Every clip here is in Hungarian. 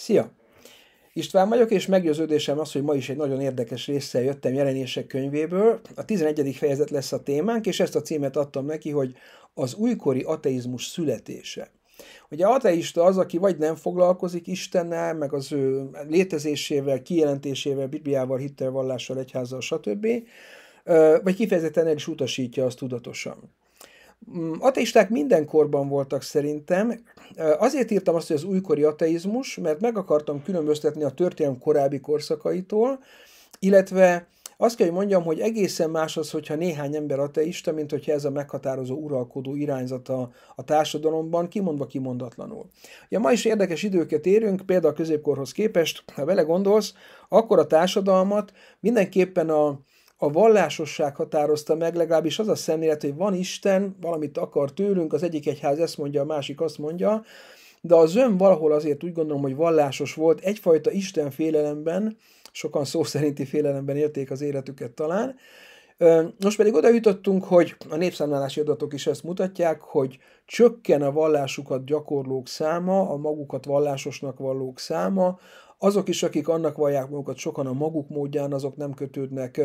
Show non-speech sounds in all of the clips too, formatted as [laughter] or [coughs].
Szia! István vagyok, és meggyőződésem az, hogy ma is egy nagyon érdekes résszel jöttem jelenések könyvéből. A 11. fejezet lesz a témánk, és ezt a címet adtam neki, hogy az újkori ateizmus születése. Ugye ateista az, aki vagy nem foglalkozik Istennel, meg az ő létezésével, kijelentésével, Bibliával, hittel, vallással, egyházzal, stb., vagy kifejezetten el is utasítja azt tudatosan. Mm, ateisták minden korban voltak szerintem. Azért írtam azt, hogy az újkori ateizmus, mert meg akartam különböztetni a történelem korábbi korszakaitól, illetve azt kell, hogy mondjam, hogy egészen más az, hogyha néhány ember ateista, mint hogyha ez a meghatározó uralkodó irányzata a társadalomban, kimondva kimondatlanul. Ja, ma is érdekes időket érünk, például a középkorhoz képest, ha vele gondolsz, akkor a társadalmat mindenképpen a, a vallásosság határozta meg, legalábbis az a szemlélet, hogy van Isten, valamit akar tőlünk, az egyik egyház ezt mondja, a másik azt mondja, de az ön valahol azért úgy gondolom, hogy vallásos volt, egyfajta Isten félelemben, sokan szó szerinti félelemben élték az életüket talán. Most pedig oda jutottunk, hogy a népszámlálási adatok is ezt mutatják, hogy csökken a vallásukat gyakorlók száma, a magukat vallásosnak vallók száma, azok is, akik annak vallják magukat sokan a maguk módján, azok nem kötődnek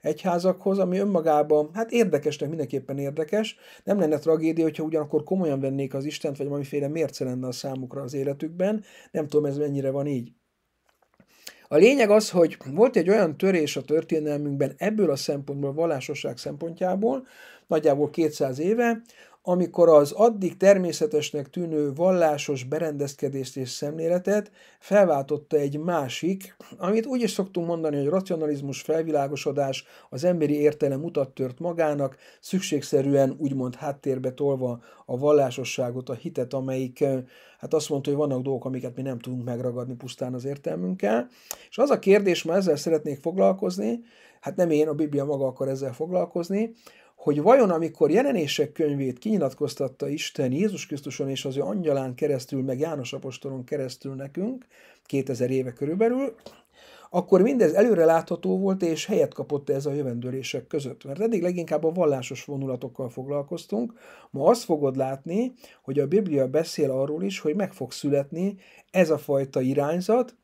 egyházakhoz, ami önmagában, hát érdekesnek mindenképpen érdekes. Nem lenne tragédia, hogyha ugyanakkor komolyan vennék az Istent, vagy valamiféle mérce lenne a számukra az életükben. Nem tudom, ez mennyire van így. A lényeg az, hogy volt egy olyan törés a történelmünkben ebből a szempontból, a vallásosság szempontjából, nagyjából 200 éve, amikor az addig természetesnek tűnő vallásos berendezkedést és szemléletet felváltotta egy másik, amit úgy is szoktunk mondani, hogy racionalizmus felvilágosodás az emberi értelem utat tört magának, szükségszerűen úgymond háttérbe tolva a vallásosságot, a hitet, amelyik hát azt mondta, hogy vannak dolgok, amiket mi nem tudunk megragadni pusztán az értelmünkkel. És az a kérdés, ma ezzel szeretnék foglalkozni, hát nem én, a Biblia maga akar ezzel foglalkozni, hogy vajon amikor jelenések könyvét kinyilatkoztatta Isten Jézus Krisztuson és az ő angyalán keresztül, meg János Apostolon keresztül nekünk, 2000 éve körülbelül, akkor mindez előre látható volt, és helyet kapott ez a jövendőlések között. Mert eddig leginkább a vallásos vonulatokkal foglalkoztunk, ma azt fogod látni, hogy a Biblia beszél arról is, hogy meg fog születni ez a fajta irányzat,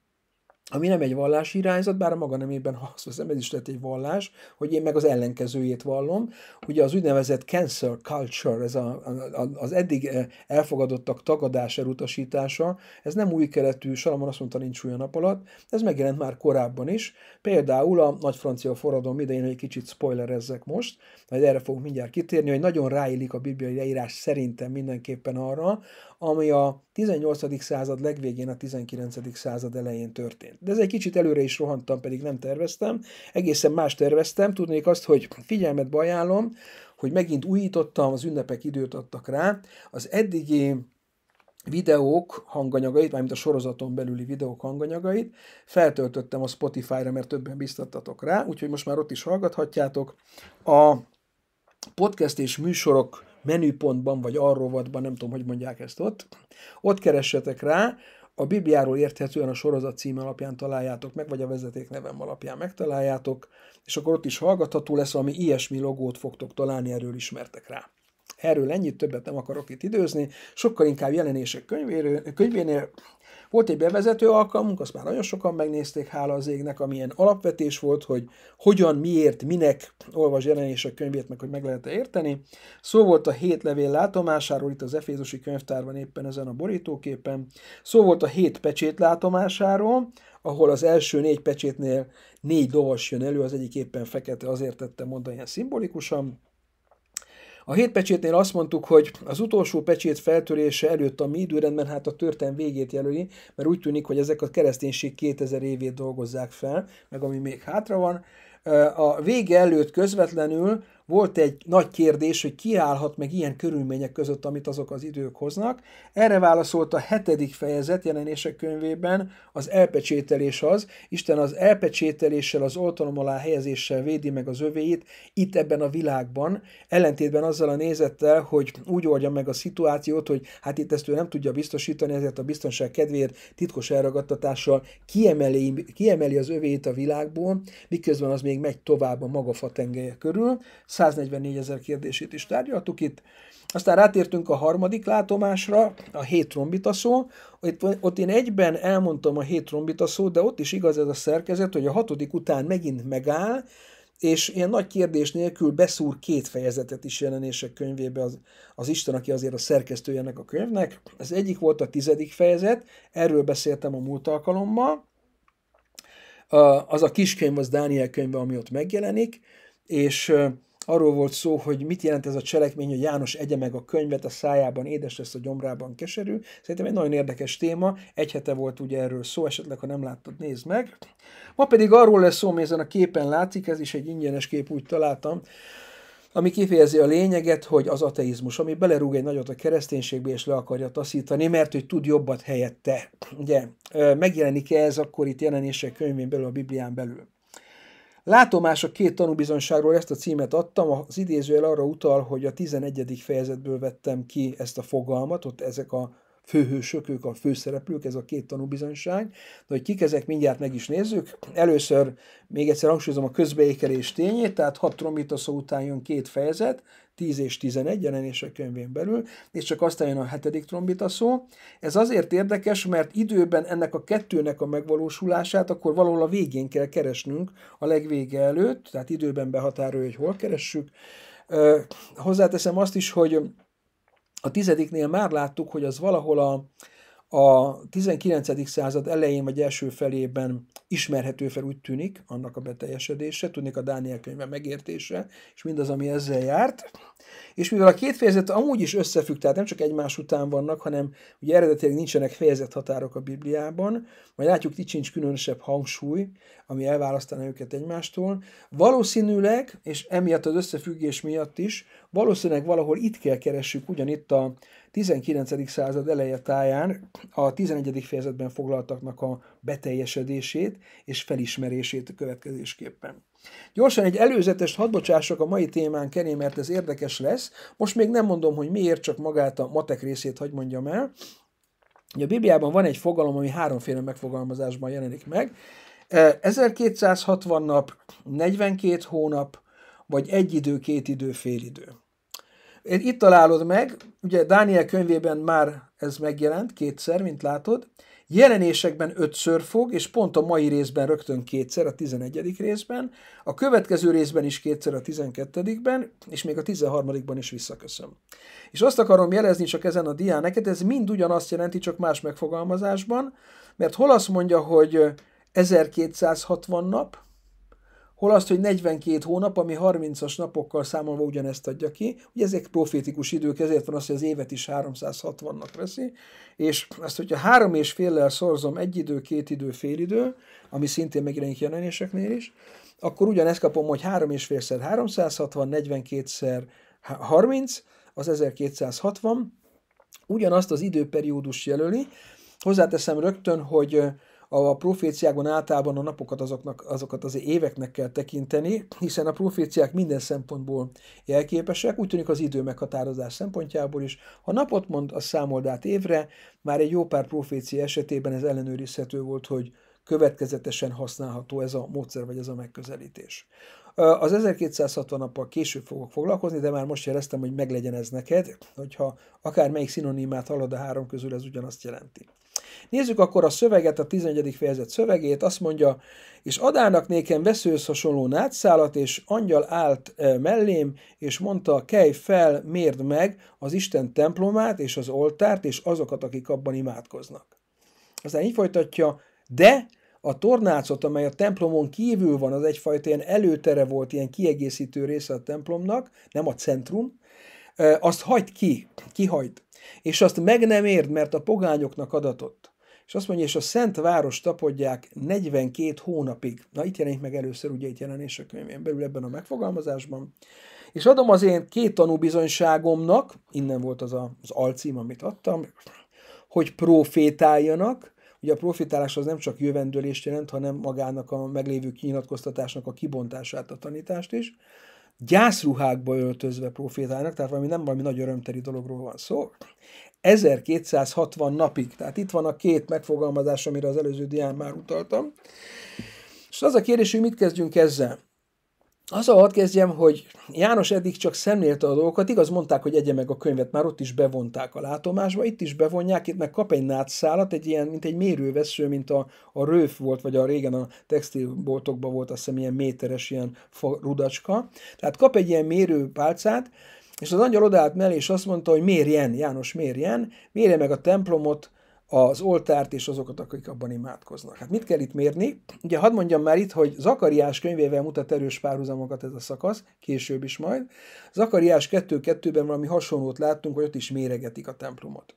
ami nem egy vallási irányzat, bár a maga nemében, ha azt veszem, ez is lett egy vallás, hogy én meg az ellenkezőjét vallom. Ugye az úgynevezett cancer culture, ez a, a, az eddig eh, elfogadottak tagadás elutasítása, ez nem új keletű, Salamon azt mondta, nincs olyan nap alatt, ez megjelent már korábban is. Például a nagy francia forradalom idején, hogy egy kicsit spoilerezzek most, majd erre fogunk mindjárt kitérni, hogy nagyon ráillik a bibliai leírás szerintem mindenképpen arra, ami a 18. század legvégén, a 19. század elején történt. De ez egy kicsit előre is rohantam, pedig nem terveztem. Egészen más terveztem. Tudnék azt, hogy figyelmet ajánlom, hogy megint újítottam, az ünnepek időt adtak rá. Az eddigi videók hanganyagait, mármint a sorozaton belüli videók hanganyagait feltöltöttem a Spotify-ra, mert többen biztattatok rá, úgyhogy most már ott is hallgathatjátok. A podcast és műsorok menüpontban, vagy arrovatban, nem tudom, hogy mondják ezt ott. Ott keressetek rá, a Bibliáról érthetően a sorozat cím alapján találjátok meg, vagy a vezeték nevem alapján megtaláljátok, és akkor ott is hallgatható lesz, ami ilyesmi logót fogtok találni, erről ismertek rá. Erről ennyit, többet nem akarok itt időzni. Sokkal inkább jelenések könyvénél volt egy bevezető alkalmunk, azt már nagyon sokan megnézték, hála az égnek, amilyen alapvetés volt, hogy hogyan, miért, minek olvas jelenések könyvét, meg hogy meg lehet -e érteni. Szó volt a hét levél látomásáról, itt az Efézusi könyvtárban éppen ezen a borítóképen. Szó volt a hét pecsét látomásáról, ahol az első négy pecsétnél négy dovas jön elő, az egyik éppen fekete, azért tettem mondani ilyen szimbolikusan. A hét pecsétnél azt mondtuk, hogy az utolsó pecsét feltörése előtt a mi időrendben hát a történ végét jelöli, mert úgy tűnik, hogy ezek a kereszténység 2000 évét dolgozzák fel, meg ami még hátra van. A vége előtt közvetlenül volt egy nagy kérdés, hogy ki állhat meg ilyen körülmények között, amit azok az idők hoznak. Erre válaszolt a hetedik fejezet jelenések könyvében az elpecsételés az. Isten az elpecsételéssel, az oltalom alá helyezéssel védi meg az övéit itt ebben a világban, ellentétben azzal a nézettel, hogy úgy oldja meg a szituációt, hogy hát itt ezt ő nem tudja biztosítani, ezért a biztonság kedvéért titkos elragadtatással kiemeli, kiemeli az övéit a világból, miközben az még megy tovább a maga fatengelye körül. 144 ezer kérdését is tárgyaltuk itt. Aztán rátértünk a harmadik látomásra, a hét trombita szó. Ott, ott én egyben elmondtam a hét trombita szót, de ott is igaz ez a szerkezet, hogy a hatodik után megint megáll, és ilyen nagy kérdés nélkül beszúr két fejezetet is jelenések könyvébe az, az Isten, aki azért a szerkesztője ennek a könyvnek. Az egyik volt a tizedik fejezet, erről beszéltem a múlt alkalommal. Az a kiskönyv, az Dániel könyve, ami ott megjelenik, és arról volt szó, hogy mit jelent ez a cselekmény, hogy János egye meg a könyvet, a szájában édes lesz, a gyomrában keserű. Szerintem egy nagyon érdekes téma, egy hete volt ugye erről szó, esetleg ha nem láttad, nézd meg. Ma pedig arról lesz szó, ami ezen a képen látszik, ez is egy ingyenes kép, úgy találtam, ami kifejezi a lényeget, hogy az ateizmus, ami belerúg egy nagyot a kereszténységbe, és le akarja taszítani, mert hogy tud jobbat helyette. Ugye, megjelenik -e ez akkor itt jelenések könyvén belül, a Biblián belül? Látomás a két tanúbizonságról ezt a címet adtam, az idézőjel arra utal, hogy a 11. fejezetből vettem ki ezt a fogalmat, ott ezek a főhősök, ők a főszereplők, ez a két tanúbizonyság. De hogy kik ezek, mindjárt meg is nézzük. Először még egyszer hangsúlyozom a közbeékelés tényét, tehát hat trombita szó után jön két fejezet, 10 és 11 jelenések könyvén belül, és csak aztán jön a hetedik trombita szó. Ez azért érdekes, mert időben ennek a kettőnek a megvalósulását akkor valahol a végén kell keresnünk, a legvége előtt, tehát időben behatárolja, hogy hol keressük. Hozzáteszem azt is, hogy a tizediknél már láttuk, hogy az valahol a a 19. század elején vagy első felében ismerhető fel úgy tűnik, annak a beteljesedése, tudnék a Dániel könyve megértése, és mindaz, ami ezzel járt. És mivel a két fejezet amúgy is összefügg, tehát nem csak egymás után vannak, hanem ugye eredetileg nincsenek határok a Bibliában, majd látjuk, itt sincs különösebb hangsúly, ami elválasztaná őket egymástól. Valószínűleg, és emiatt az összefüggés miatt is, valószínűleg valahol itt kell keressük ugyanitt a 19. század eleje táján a 11. fejezetben foglaltaknak a beteljesedését és felismerését következésképpen. Gyorsan egy előzetes hadd a mai témán keré, mert ez érdekes lesz. Most még nem mondom, hogy miért, csak magát a matek részét hagy mondjam el. A Bibliában van egy fogalom, ami háromféle megfogalmazásban jelenik meg. 1260 e, nap, 42 hónap, vagy egy idő, két idő, fél idő. Itt találod meg, ugye Dániel könyvében már ez megjelent kétszer, mint látod, jelenésekben ötször fog, és pont a mai részben rögtön kétszer, a 11. részben, a következő részben is kétszer a 12-ben, és még a 13-ban is visszaköszön. És azt akarom jelezni csak ezen a dián neked, ez mind ugyanazt jelenti, csak más megfogalmazásban, mert hol azt mondja, hogy 1260 nap, hol azt, hogy 42 hónap, ami 30-as napokkal számolva ugyanezt adja ki, ugye ezek profétikus idők, ezért van az, hogy az évet is 360-nak veszi, és azt, hogyha három és féllel szorzom egy idő, két idő, fél idő, ami szintén megjelenik jelenéseknél is, akkor ugyanezt kapom, hogy három és félszer 360, 42-szer 30, az 1260, ugyanazt az időperiódus jelöli, hozzáteszem rögtön, hogy a proféciákban általában a napokat azoknak, azokat az éveknek kell tekinteni, hiszen a proféciák minden szempontból jelképesek, úgy tűnik az idő meghatározás szempontjából is. Ha napot mond, a számold át évre, már egy jó pár profécia esetében ez ellenőrizhető volt, hogy következetesen használható ez a módszer vagy ez a megközelítés. Az 1260 nappal később fogok foglalkozni, de már most jeleztem, hogy meglegyen ez neked, hogyha akár melyik szinonimát hallod a három közül, ez ugyanazt jelenti. Nézzük akkor a szöveget, a 11. fejezet szövegét, azt mondja, és adának nékem veszősz hasonló nátszálat, és angyal állt e, mellém, és mondta, kelj fel, mérd meg az Isten templomát, és az oltárt, és azokat, akik abban imádkoznak. Aztán így folytatja, de a tornácot, amely a templomon kívül van, az egyfajta ilyen előtere volt, ilyen kiegészítő része a templomnak, nem a centrum, e, azt hagyd ki, kihagyd és azt meg nem érd, mert a pogányoknak adatott. És azt mondja, és a szent város tapodják 42 hónapig. Na itt jelenik meg először ugye itt jelenés a könyvén belül ebben a megfogalmazásban. És adom az én két bizonyságomnak, innen volt az a, az alcím, amit adtam, hogy profétáljanak, Ugye a profétálás az nem csak jövendőlést jelent, hanem magának a meglévő kinyilatkoztatásnak a kibontását, a tanítást is gyászruhákba öltözve profétálnak, tehát valami nem valami nagy örömteli dologról van szó. 1260 napig, tehát itt van a két megfogalmazás, amire az előző dián már utaltam. És az a kérdés, hogy mit kezdjünk ezzel? Azzal hadd kezdjem, hogy János eddig csak szemlélte a dolgokat, igaz mondták, hogy egye meg a könyvet, már ott is bevonták a látomásba, itt is bevonják, itt meg kap egy nátszálat, egy ilyen, mint egy mérővesző, mint a, a rőf volt, vagy a régen a textilboltokban volt, azt hiszem ilyen méteres ilyen fa, rudacska. Tehát kap egy ilyen mérőpálcát, és az angyal odállt mellé, és azt mondta, hogy mérjen, János mérjen, mérje meg a templomot, az oltárt és azokat, akik abban imádkoznak. Hát mit kell itt mérni? Ugye hadd mondjam már itt, hogy Zakariás könyvével mutat erős párhuzamokat ez a szakasz, később is majd. Zakariás 2.2-ben valami hasonlót láttunk, hogy ott is méregetik a templomot.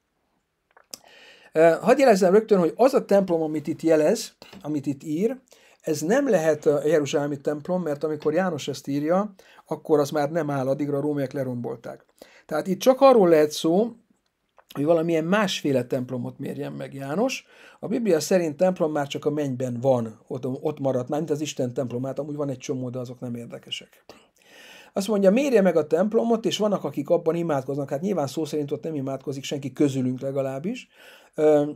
Hadd jelezzem rögtön, hogy az a templom, amit itt jelez, amit itt ír, ez nem lehet a Jeruzsálemi templom, mert amikor János ezt írja, akkor az már nem áll, addigra a rómaiak lerombolták. Tehát itt csak arról lehet szó, hogy valamilyen másféle templomot mérjen meg János. A Biblia szerint templom már csak a mennyben van, ott, ott maradt, mint az Isten templomát, amúgy van egy csomó, de azok nem érdekesek. Azt mondja, mérje meg a templomot, és vannak, akik abban imádkoznak. Hát nyilván szó szerint ott nem imádkozik senki közülünk legalábbis,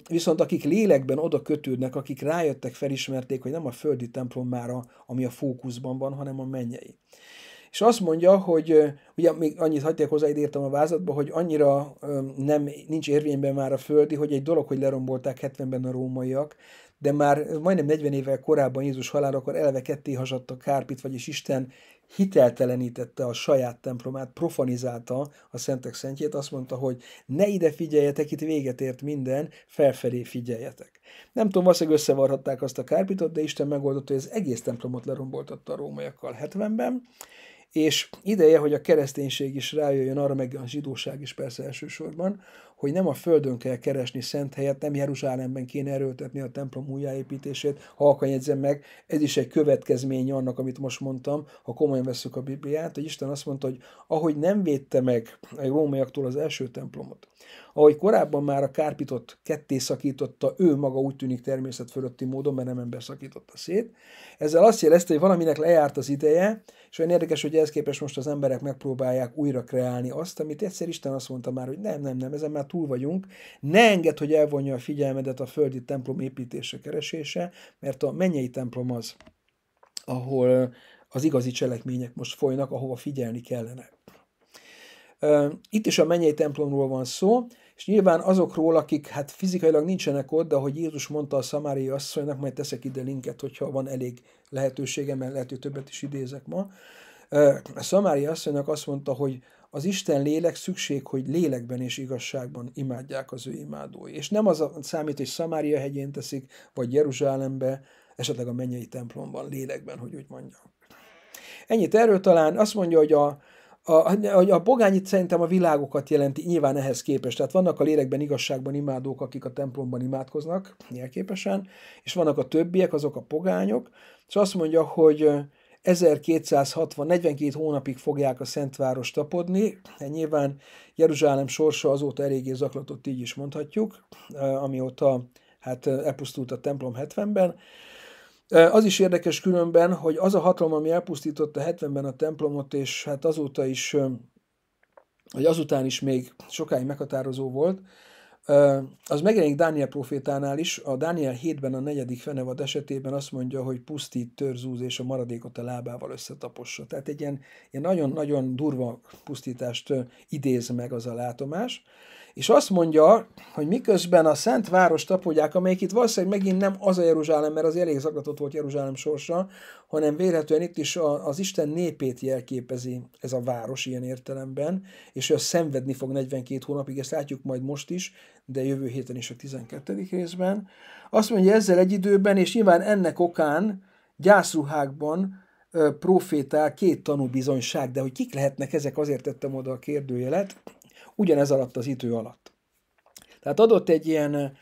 viszont akik lélekben oda kötődnek, akik rájöttek, felismerték, hogy nem a földi templom már, a, ami a fókuszban van, hanem a mennyei és azt mondja, hogy ugye még annyit hagyták hozzá, írtam a vázatba, hogy annyira nem, nincs érvényben már a földi, hogy egy dolog, hogy lerombolták 70-ben a rómaiak, de már majdnem 40 évvel korábban Jézus halálakor eleve ketté hasadt a kárpit, vagyis Isten hiteltelenítette a saját templomát, profanizálta a szentek szentjét, azt mondta, hogy ne ide figyeljetek, itt véget ért minden, felfelé figyeljetek. Nem tudom, valószínűleg összevarhatták azt a kárpitot, de Isten megoldotta, hogy az egész templomot leromboltatta a rómaiakkal 70-ben, és ideje, hogy a kereszténység is rájöjjön arra, meg a zsidóság is persze elsősorban, hogy nem a földön kell keresni szent helyet, nem Jeruzsálemben kéne erőltetni a templom újjáépítését, ha jegyzem meg, ez is egy következménye annak, amit most mondtam, ha komolyan veszük a Bibliát, hogy Isten azt mondta, hogy ahogy nem védte meg a rómaiaktól az első templomot, ahogy korábban már a kárpitot ketté szakította, ő maga úgy tűnik természet fölötti módon, mert nem ember szakította szét. Ezzel azt jelezte, hogy valaminek lejárt az ideje, és olyan érdekes, hogy ehhez képest most az emberek megpróbálják újra kreálni azt, amit egyszer Isten azt mondta már, hogy nem, nem, nem, ezen már túl vagyunk. Ne enged, hogy elvonja a figyelmedet a földi templom építése, keresése, mert a mennyei templom az, ahol az igazi cselekmények most folynak, ahova figyelni kellene. Itt is a mennyei templomról van szó, és nyilván azokról, akik hát fizikailag nincsenek ott, de ahogy Jézus mondta a szamári asszonynak, majd teszek ide linket, hogyha van elég lehetőségem, mert lehet, hogy többet is idézek ma. A szamári asszonynak azt mondta, hogy az Isten lélek szükség, hogy lélekben és igazságban imádják az ő imádói. És nem az a számít, hogy Szamária hegyén teszik, vagy Jeruzsálembe, esetleg a mennyei templomban, lélekben, hogy úgy mondjam. Ennyit erről talán. Azt mondja, hogy a, a, a, a itt szerintem a világokat jelenti nyilván ehhez képest. Tehát vannak a lélekben igazságban imádók, akik a templomban imádkoznak, jelképesen, és vannak a többiek, azok a pogányok, és azt mondja, hogy 1260, 42 hónapig fogják a Szentváros tapodni, hát nyilván Jeruzsálem sorsa azóta eléggé zaklatott, így is mondhatjuk, amióta hát elpusztult a templom 70-ben, az is érdekes különben, hogy az a hatalom, ami elpusztította 70-ben a templomot, és hát azóta is, vagy azután is még sokáig meghatározó volt, az megjelenik Dániel profétánál is, a Dániel 7-ben a negyedik fenevad esetében azt mondja, hogy pusztít, törzúz és a maradékot a lábával összetapossa. Tehát egy ilyen nagyon-nagyon durva pusztítást idéz meg az a látomás és azt mondja, hogy miközben a Szent Város tapodják, amelyik itt valószínűleg megint nem az a Jeruzsálem, mert az elég zaklatott volt Jeruzsálem sorsa, hanem vélhetően itt is az Isten népét jelképezi ez a város ilyen értelemben, és ő szenvedni fog 42 hónapig, ezt látjuk majd most is, de jövő héten is a 12. részben. Azt mondja ezzel egy időben, és nyilván ennek okán gyászruhákban profétál két tanú bizonyság, de hogy kik lehetnek ezek, azért tettem oda a kérdőjelet, ugyanez alatt az idő alatt. Tehát adott egy ilyen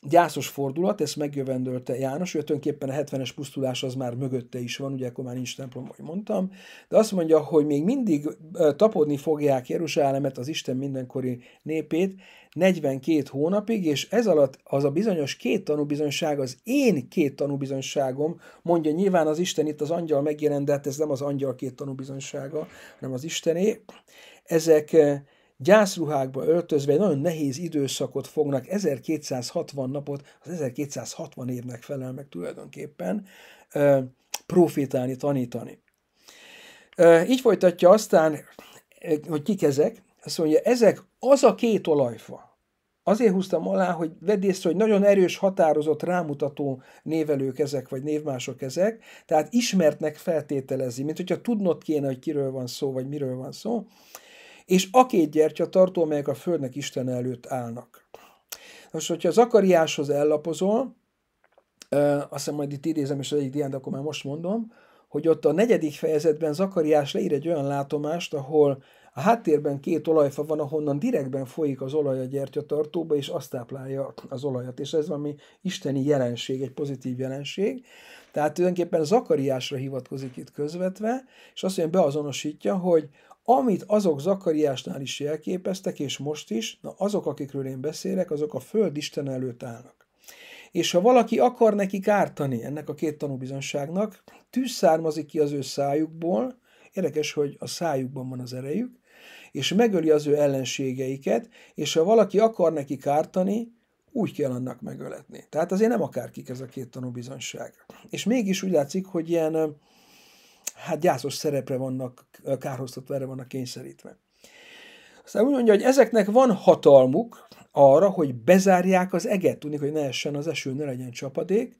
gyászos fordulat, ezt megjövendölte János, ő tulajdonképpen a 70-es pusztulás az már mögötte is van, ugye akkor már nincs templom, ahogy mondtam, de azt mondja, hogy még mindig tapodni fogják Jeruzsálemet, az Isten mindenkori népét, 42 hónapig, és ez alatt az a bizonyos két tanúbizonyság, az én két tanúbizonyságom, mondja nyilván az Isten itt az angyal megjelent, de hát ez nem az angyal két tanúbizonysága, hanem az Istené, ezek gyászruhákba öltözve nagyon nehéz időszakot fognak, 1260 napot, az 1260 évnek felel meg tulajdonképpen profétálni, tanítani. Így folytatja aztán, hogy kik ezek, azt mondja, ezek az a két olajfa, Azért húztam alá, hogy vedd észre, hogy nagyon erős, határozott, rámutató névelők ezek, vagy névmások ezek, tehát ismertnek feltételezi, mint hogyha tudnod kéne, hogy kiről van szó, vagy miről van szó és a két tartó, amelyek a Földnek Isten előtt állnak. Most, hogyha Zakariáshoz ellapozol, azt hiszem majd itt idézem és az egyik dián, akkor már most mondom, hogy ott a negyedik fejezetben Zakariás leír egy olyan látomást, ahol a háttérben két olajfa van, ahonnan direktben folyik az olaj a gyertyatartóba, és azt táplálja az olajat. És ez valami isteni jelenség, egy pozitív jelenség. Tehát tulajdonképpen Zakariásra hivatkozik itt közvetve, és azt mondja, beazonosítja, hogy amit azok Zakariásnál is jelképeztek, és most is, na azok, akikről én beszélek, azok a föld Isten előtt állnak. És ha valaki akar neki ártani ennek a két tanúbizonságnak, tűz származik ki az ő szájukból, érdekes, hogy a szájukban van az erejük, és megöli az ő ellenségeiket, és ha valaki akar neki ártani, úgy kell annak megöletni. Tehát azért nem akárkik ez a két tanúbizonság. És mégis úgy látszik, hogy ilyen hát gyászos szerepre vannak, kárhoztatva erre vannak kényszerítve. Aztán úgy mondja, hogy ezeknek van hatalmuk arra, hogy bezárják az eget, tudni, hogy ne essen az eső, ne legyen csapadék,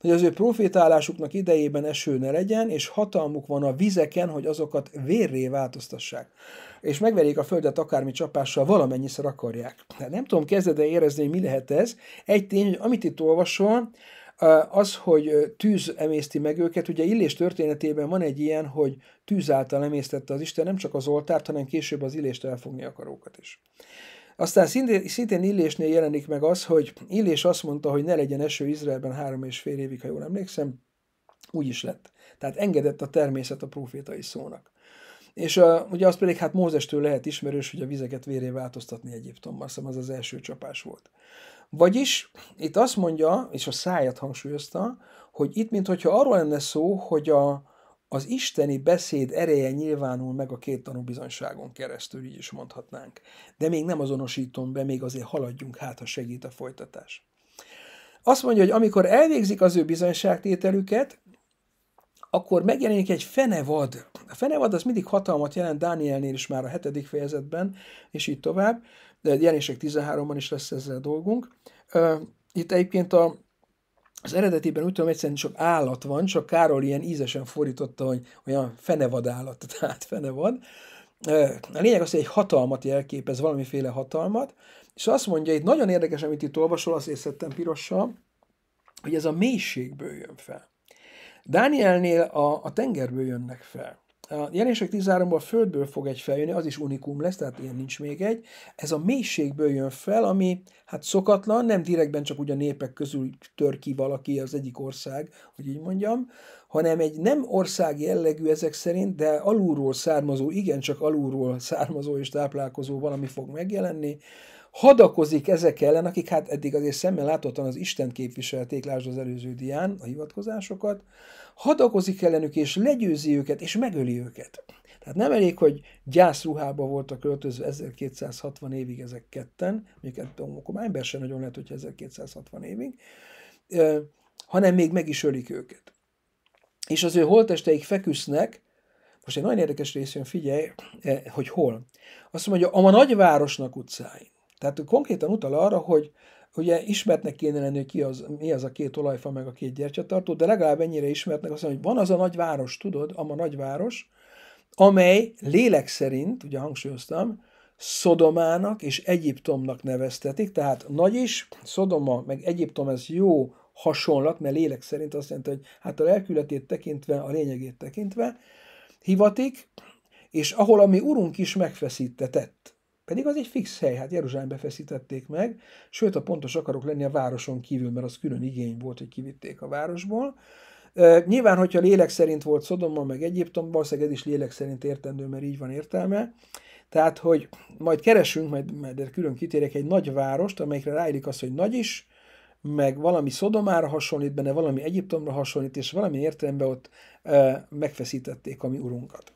hogy az ő profétálásuknak idejében eső ne legyen, és hatalmuk van a vizeken, hogy azokat vérré változtassák. És megverjék a földet akármi csapással, valamennyiszer akarják. Hát nem tudom, kezded érezni, hogy mi lehet ez. Egy tény, hogy amit itt olvasol, az, hogy tűz emészti meg őket, ugye Illés történetében van egy ilyen, hogy tűz által emésztette az Isten nem csak az oltárt, hanem később az Illést elfogni akarókat is. Aztán szintén Illésnél jelenik meg az, hogy Illés azt mondta, hogy ne legyen eső Izraelben három és fél évig, ha jól emlékszem, úgy is lett. Tehát engedett a természet a profétai szónak. És a, ugye az pedig hát Mózestől lehet ismerős, hogy a vizeket véré változtatni Egyiptomban, szóval az az első csapás volt. Vagyis itt azt mondja, és a száját hangsúlyozta, hogy itt, mintha arról lenne szó, hogy a, az isteni beszéd ereje nyilvánul meg a két bizonyságon keresztül, így is mondhatnánk. De még nem azonosítom be, még azért haladjunk hát, ha segít a folytatás. Azt mondja, hogy amikor elvégzik az ő bizonyságtételüket, akkor megjelenik egy fenevad. A fenevad az mindig hatalmat jelent Dánielnél is már a hetedik fejezetben, és így tovább de jelenések 13-ban is lesz ezzel dolgunk. Itt egyébként a, az eredetiben úgy tudom, egyszerűen csak állat van, csak Károly ilyen ízesen fordította, hogy olyan fenevad állat, [laughs] tehát fenevad. A lényeg az, hogy egy hatalmat jelképez, valamiféle hatalmat, és azt mondja, itt nagyon érdekes, amit itt olvasol, azt észettem pirossal, hogy ez a mélységből jön fel. Dánielnél a, a tengerből jönnek fel a jelenség 13-ban a földből fog egy feljönni, az is unikum lesz, tehát ilyen nincs még egy. Ez a mélységből jön fel, ami hát szokatlan, nem direktben csak úgy a népek közül tör ki valaki az egyik ország, hogy így mondjam, hanem egy nem ország jellegű ezek szerint, de alulról származó, igencsak alulról származó és táplálkozó valami fog megjelenni, hadakozik ezek ellen, akik hát eddig azért szemmel láthatóan az Isten képviselték, lásd az előző dián a hivatkozásokat, hadakozik ellenük, és legyőzi őket, és megöli őket. Tehát nem elég, hogy gyászruhába voltak öltözve 1260 évig ezek ketten, mondjuk tudom, akkor ember sem nagyon lehet, hogy 1260 évig, hanem még meg is ölik őket. És az ő holtesteik feküsznek, most egy nagyon érdekes rész jön, figyelj, eh, hogy hol. Azt mondja, a nagyvárosnak utcáin. Tehát konkrétan utal arra, hogy ugye ismertnek kéne lenni, hogy ki az, mi az a két olajfa, meg a két gyertyatartó, de legalább ennyire ismertnek azt mondja, hogy van az a nagyváros, tudod, a nagyváros, amely lélek szerint, ugye hangsúlyoztam, Szodomának és Egyiptomnak neveztetik, tehát nagy is, Szodoma, meg Egyiptom, ez jó hasonlat, mert lélek szerint azt jelenti, hogy hát a lelkületét tekintve, a lényegét tekintve hivatik, és ahol a mi urunk is megfeszítetett. Pedig az egy fix hely, hát Jeruzsálembe feszítették meg, sőt, a pontos akarok lenni a városon kívül, mert az külön igény volt, hogy kivitték a városból. E, nyilván, hogyha lélek szerint volt Szodommal, meg Egyiptom, valószínűleg ez is lélek szerint értendő, mert így van értelme. Tehát, hogy majd keresünk, majd, majd külön kitérek egy nagy várost, amelyikre ráírik az, hogy nagy is, meg valami Szodomára hasonlít benne, valami Egyiptomra hasonlít, és valami értelemben ott e, megfeszítették a mi urunkat.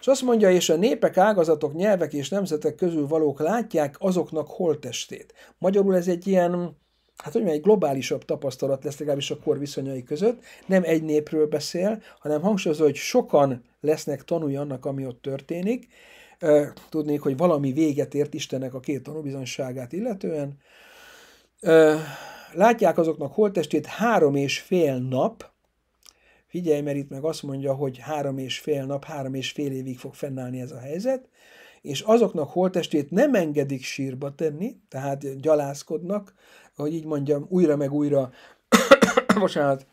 És azt mondja, és a népek, ágazatok, nyelvek és nemzetek közül valók látják azoknak holttestét. Magyarul ez egy ilyen, hát hogy egy globálisabb tapasztalat lesz legalábbis a kor viszonyai között. Nem egy népről beszél, hanem hangsúlyozza, hogy sokan lesznek tanulni annak, ami ott történik. Tudnék, hogy valami véget ért Istennek a két tanúbizonságát illetően. Látják azoknak holttestét három és fél nap, figyelj, mert itt meg azt mondja, hogy három és fél nap, három és fél évig fog fennállni ez a helyzet, és azoknak holtestét nem engedik sírba tenni, tehát gyalászkodnak, hogy így mondjam, újra meg újra, [coughs] bocsánat,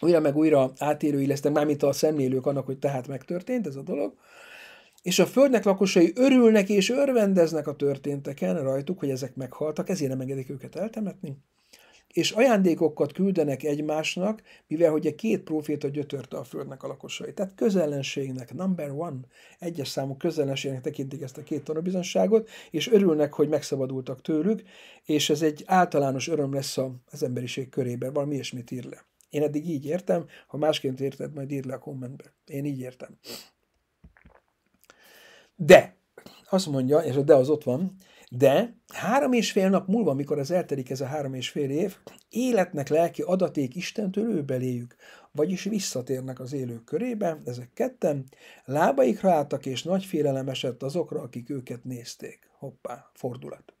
újra meg újra átérői lesznek, mármint a szemlélők annak, hogy tehát megtörtént ez a dolog, és a földnek lakosai örülnek és örvendeznek a történteken rajtuk, hogy ezek meghaltak, ezért nem engedik őket eltemetni és ajándékokat küldenek egymásnak, mivel hogy a két proféta gyötörte a földnek a lakosait. Tehát közellenségnek, number one, egyes számú közellenségnek tekintik ezt a két tanúbizonságot, és örülnek, hogy megszabadultak tőlük, és ez egy általános öröm lesz az emberiség körében, valami ilyesmit ír le. Én eddig így értem, ha másként érted, majd írd le a kommentbe. Én így értem. De, azt mondja, és a de az ott van, de három és fél nap múlva, mikor az eltelik ez a három és fél év, életnek lelki adaték Istentől ő beléjük, vagyis visszatérnek az élők körébe, ezek ketten, lábaikra álltak, és nagy félelem esett azokra, akik őket nézték. Hoppá, fordulat.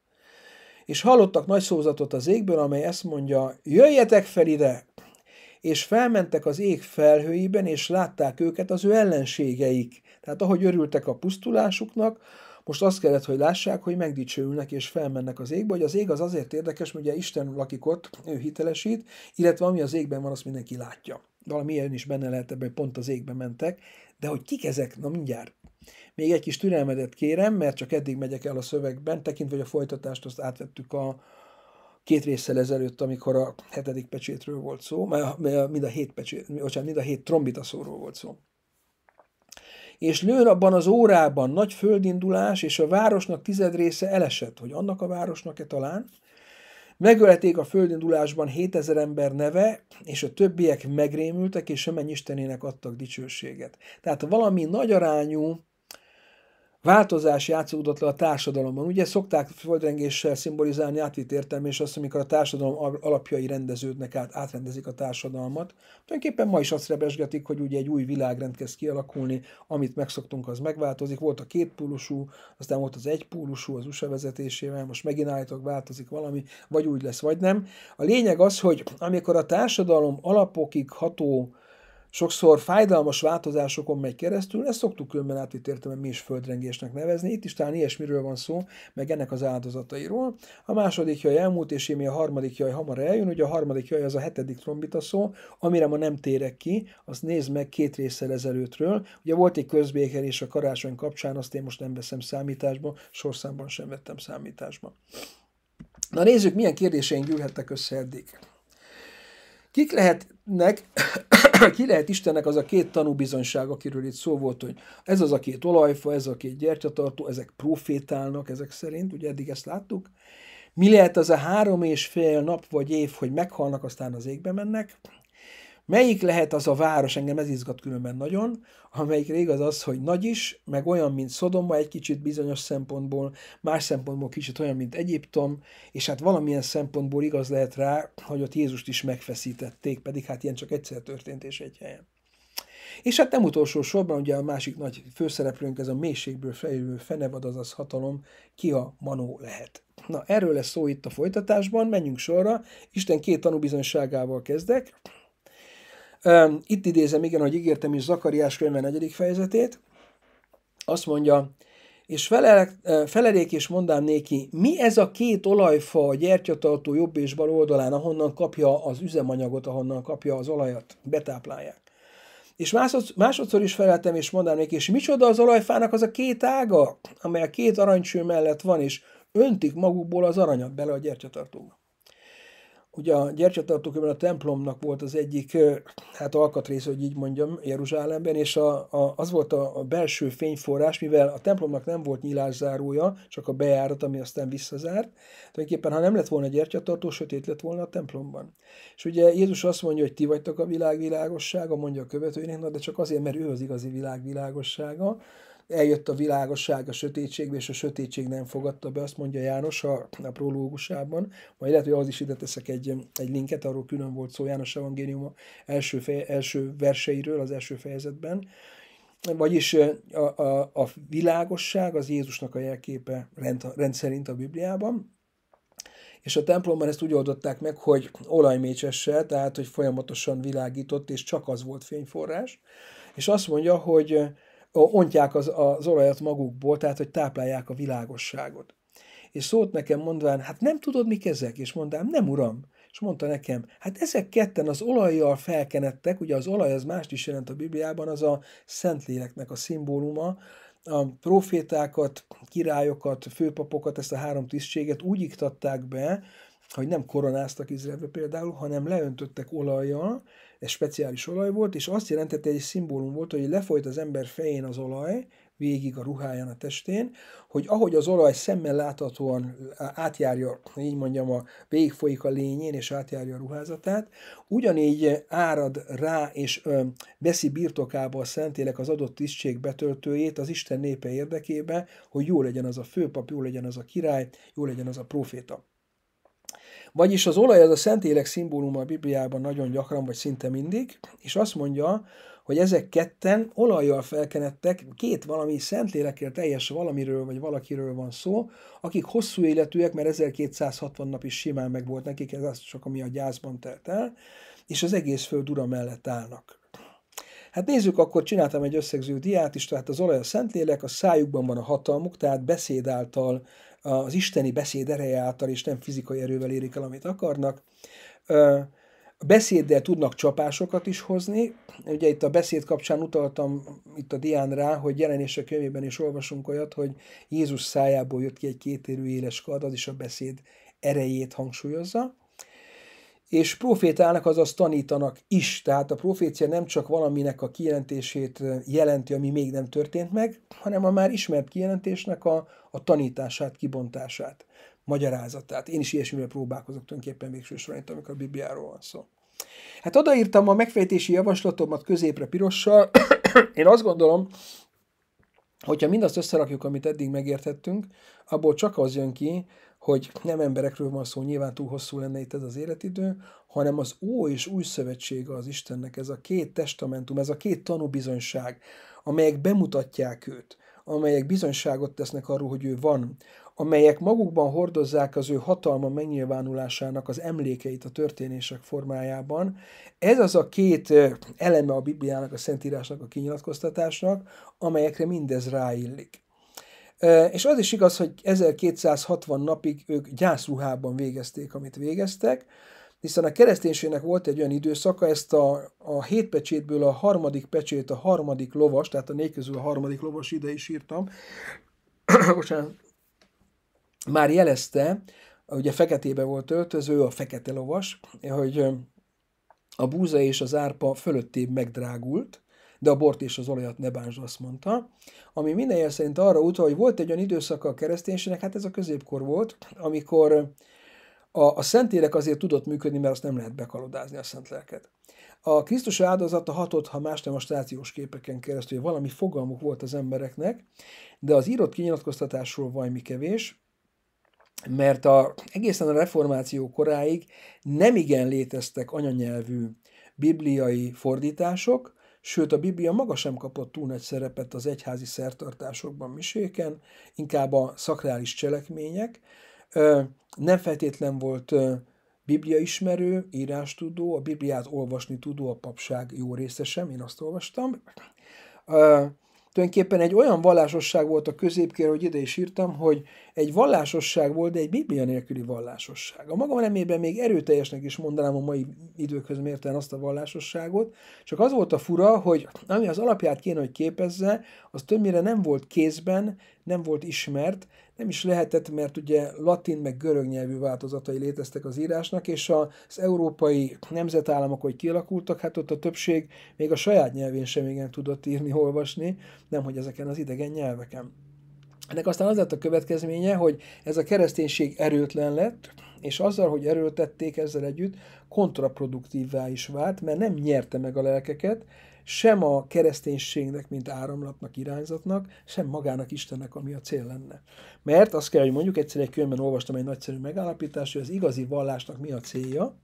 És hallottak nagy szózatot az égből, amely ezt mondja, jöjjetek fel ide! És felmentek az ég felhőiben, és látták őket az ő ellenségeik. Tehát ahogy örültek a pusztulásuknak, most azt kellett, hogy lássák, hogy megdicsőülnek és felmennek az égbe, hogy az ég az azért érdekes, mert ugye Isten lakik ott, ő hitelesít, illetve ami az égben van, azt mindenki látja. Valamilyen is benne lehet ebben, hogy pont az égbe mentek, de hogy kik ezek, na mindjárt. Még egy kis türelmedet kérem, mert csak eddig megyek el a szövegben, tekintve, hogy a folytatást azt átvettük a, két résszel ezelőtt, amikor a hetedik pecsétről volt szó, mind a hét, pecsét, bocsánat, mind a hét trombita szóról volt szó és lőn abban az órában nagy földindulás, és a városnak tized része elesett, hogy annak a városnak-e talán. Megölték a földindulásban 7000 ember neve, és a többiek megrémültek, és semmennyi istenének adtak dicsőséget. Tehát valami nagy arányú Változás játszódott le a társadalomban. Ugye szokták földrengéssel szimbolizálni átvitt értelme, és azt, amikor a társadalom alapjai rendeződnek át, átrendezik a társadalmat. Tulajdonképpen ma is azt rebesgetik, hogy ugye egy új világrend kezd kialakulni, amit megszoktunk, az megváltozik. Volt a kétpólusú, aztán volt az egypólusú az USA vezetésével, most megint állítok, változik valami, vagy úgy lesz, vagy nem. A lényeg az, hogy amikor a társadalom alapokig ható sokszor fájdalmas változásokon megy keresztül, ezt szoktuk önmellátét értelemben mi is földrengésnek nevezni. Itt is talán ilyesmiről van szó, meg ennek az áldozatairól. A második jaj elmúlt, és émi a harmadik jaj hamar eljön, ugye a harmadik jaj az a hetedik trombita szó, amire ma nem térek ki, azt nézd meg két részsel ezelőttről. Ugye volt egy közbékelés a karácsony kapcsán, azt én most nem veszem számításba, sorszámban sem vettem számításba. Na nézzük, milyen kérdéseink gyűlhettek össze eddig. Kik lehetnek, [coughs] ki lehet Istennek az a két tanúbizonyság, akiről itt szó volt, hogy ez az a két olajfa, ez a két gyertyatartó, ezek profétálnak ezek szerint, ugye eddig ezt láttuk. Mi lehet az a három és fél nap vagy év, hogy meghalnak, aztán az égbe mennek? Melyik lehet az a város, engem ez izgat különben nagyon, amelyikre igaz az, hogy nagy is, meg olyan, mint Szodoma egy kicsit bizonyos szempontból, más szempontból kicsit olyan, mint Egyiptom, és hát valamilyen szempontból igaz lehet rá, hogy ott Jézust is megfeszítették, pedig hát ilyen csak egyszer történt és egy helyen. És hát nem utolsó sorban, ugye a másik nagy főszereplőnk, ez a mélységből fejlődő fenevad, azaz hatalom, ki a manó lehet. Na, erről lesz szó itt a folytatásban, menjünk sorra. Isten két tanúbizonyságával kezdek. Itt idézem, igen, hogy ígértem is Zakariás könyve negyedik fejezetét. Azt mondja, és felelek, felelék és mondám néki, mi ez a két olajfa a gyertyatartó jobb és bal oldalán, ahonnan kapja az üzemanyagot, ahonnan kapja az olajat, betáplálják. És másodszor, másodszor is feleltem, és mondám neki, és micsoda az olajfának az a két ága, amely a két aranycső mellett van, és öntik magukból az aranyat bele a gyertyatartóba. Ugye a gyertyatartókban a templomnak volt az egyik, hát alkatrész, hogy így mondjam, Jeruzsálemben, és a, a, az volt a, a belső fényforrás, mivel a templomnak nem volt nyílászárója, csak a bejárat, ami aztán visszazárt. Tulajdonképpen, ha nem lett volna gyertyatartó, sötét lett volna a templomban. És ugye Jézus azt mondja, hogy ti vagytok a világvilágossága, mondja a követőinek, na, de csak azért, mert ő az igazi világvilágossága. világossága, eljött a világosság a sötétségbe, és a sötétség nem fogadta be, azt mondja János a, a prológusában. Majd lehet, hogy az is ide teszek egy, egy linket, arról külön volt szó János Evangélium első, feje, első verseiről az első fejezetben. Vagyis a, a, a világosság az Jézusnak a jelképe rend, rendszerint a Bibliában, és a templomban ezt úgy oldották meg, hogy olajmécsessel, tehát hogy folyamatosan világított, és csak az volt fényforrás. És azt mondja, hogy ontják az, az olajat magukból, tehát hogy táplálják a világosságot. És szólt nekem mondván, hát nem tudod, mik ezek? És mondtam nem uram. És mondta nekem, hát ezek ketten az olajjal felkenettek, ugye az olaj az mást is jelent a Bibliában, az a Szentléleknek a szimbóluma, a profétákat, királyokat, főpapokat, ezt a három tisztséget úgy iktatták be, hogy nem koronáztak Izraelbe például, hanem leöntöttek olajjal, ez speciális olaj volt, és azt jelentette, egy szimbólum volt, hogy lefolyt az ember fején az olaj, végig a ruháján, a testén, hogy ahogy az olaj szemmel láthatóan átjárja, így mondjam, a végigfolyik a lényén, és átjárja a ruházatát, ugyanígy árad rá, és ö, veszi birtokába a szentélek az adott tisztség betöltőjét az Isten népe érdekében, hogy jó legyen az a főpap, jó legyen az a király, jó legyen az a proféta. Vagyis az olaj az a Szentlélek szimbóluma a Bibliában nagyon gyakran, vagy szinte mindig, és azt mondja, hogy ezek ketten olajjal felkenettek, két valami szentlélekért teljes valamiről vagy valakiről van szó, akik hosszú életűek, mert 1260 nap is simán meg volt nekik, ez az csak ami a gyászban telt el, és az egész föld ura mellett állnak. Hát nézzük, akkor csináltam egy összegző diát is, tehát az olaj a szentlélek, a szájukban van a hatalmuk, tehát beszéd által az isteni beszéd ereje által, és nem fizikai erővel érik el, amit akarnak. A beszéddel tudnak csapásokat is hozni. Ugye itt a beszéd kapcsán utaltam itt a dián rá, hogy jelenések könyvében is olvasunk olyat, hogy Jézus szájából jött ki egy kétérű éles kard, az is a beszéd erejét hangsúlyozza és profétálnak, azaz tanítanak is. Tehát a profécia nem csak valaminek a kijelentését eh, jelenti, ami még nem történt meg, hanem a már ismert kijelentésnek a, a tanítását, kibontását, magyarázatát. Én is ilyesmivel próbálkozok tulajdonképpen végső soron itt, amikor a Bibliáról van szó. Hát odaírtam a megfejtési javaslatomat középre pirossal. [coughs] Én azt gondolom, hogyha mindazt összerakjuk, amit eddig megértettünk, abból csak az jön ki, hogy nem emberekről van szó, nyilván túl hosszú lenne itt ez az életidő, hanem az Ó és Új Szövetsége az Istennek, ez a két testamentum, ez a két tanúbizonyság, amelyek bemutatják őt, amelyek bizonyságot tesznek arról, hogy ő van, amelyek magukban hordozzák az ő hatalma megnyilvánulásának az emlékeit a történések formájában. Ez az a két eleme a Bibliának, a Szentírásnak, a kinyilatkoztatásnak, amelyekre mindez ráillik. És az is igaz, hogy 1260 napig ők gyászruhában végezték, amit végeztek, hiszen a kereszténységnek volt egy olyan időszaka, ezt a, a hét pecsétből a harmadik pecsét, a harmadik lovas, tehát a négy közül a harmadik lovas ide is írtam, [coughs] bocsánat, már jelezte, ugye feketébe volt öltöző, a fekete lovas, hogy a búza és az árpa fölöttébb megdrágult, de a bort és az olajat ne bánzs, azt mondta. Ami minden szerint arra utal, hogy volt egy olyan időszaka a kereszténységnek, hát ez a középkor volt, amikor a, a Szentlélek azért tudott működni, mert azt nem lehet bekalodázni a Szent Lelket. A Krisztus áldozata hatott, ha más nem a stációs képeken keresztül, hogy valami fogalmuk volt az embereknek, de az írott kinyilatkoztatásról valami kevés, mert a, egészen a reformáció koráig nem igen léteztek anyanyelvű bibliai fordítások, Sőt, a Biblia maga sem kapott túl nagy szerepet az egyházi szertartásokban, miséken, inkább a szakrális cselekmények. Nem feltétlen volt írás írástudó, a Bibliát olvasni tudó a papság jó része sem, én azt olvastam. Tulajdonképpen egy olyan vallásosság volt a középkér, hogy ide is írtam, hogy egy vallásosság volt, de egy biblia nélküli vallásosság. A maga nemében még erőteljesnek is mondanám a mai időkhöz mérten azt a vallásosságot, csak az volt a fura, hogy ami az alapját kéne, hogy képezze, az többnyire nem volt kézben, nem volt ismert, nem is lehetett, mert ugye latin meg görög nyelvű változatai léteztek az írásnak, és az európai nemzetállamok, hogy kialakultak, hát ott a többség még a saját nyelvén sem igen tudott írni, olvasni, nemhogy ezeken az idegen nyelveken. Ennek aztán az lett a következménye, hogy ez a kereszténység erőtlen lett, és azzal, hogy erőltették ezzel együtt, kontraproduktívvá is vált, mert nem nyerte meg a lelkeket, sem a kereszténységnek, mint áramlatnak, irányzatnak, sem magának Istennek, ami a cél lenne. Mert azt kell, hogy mondjuk, egyszer egy könyvben olvastam egy nagyszerű megállapítást, hogy az igazi vallásnak mi a célja,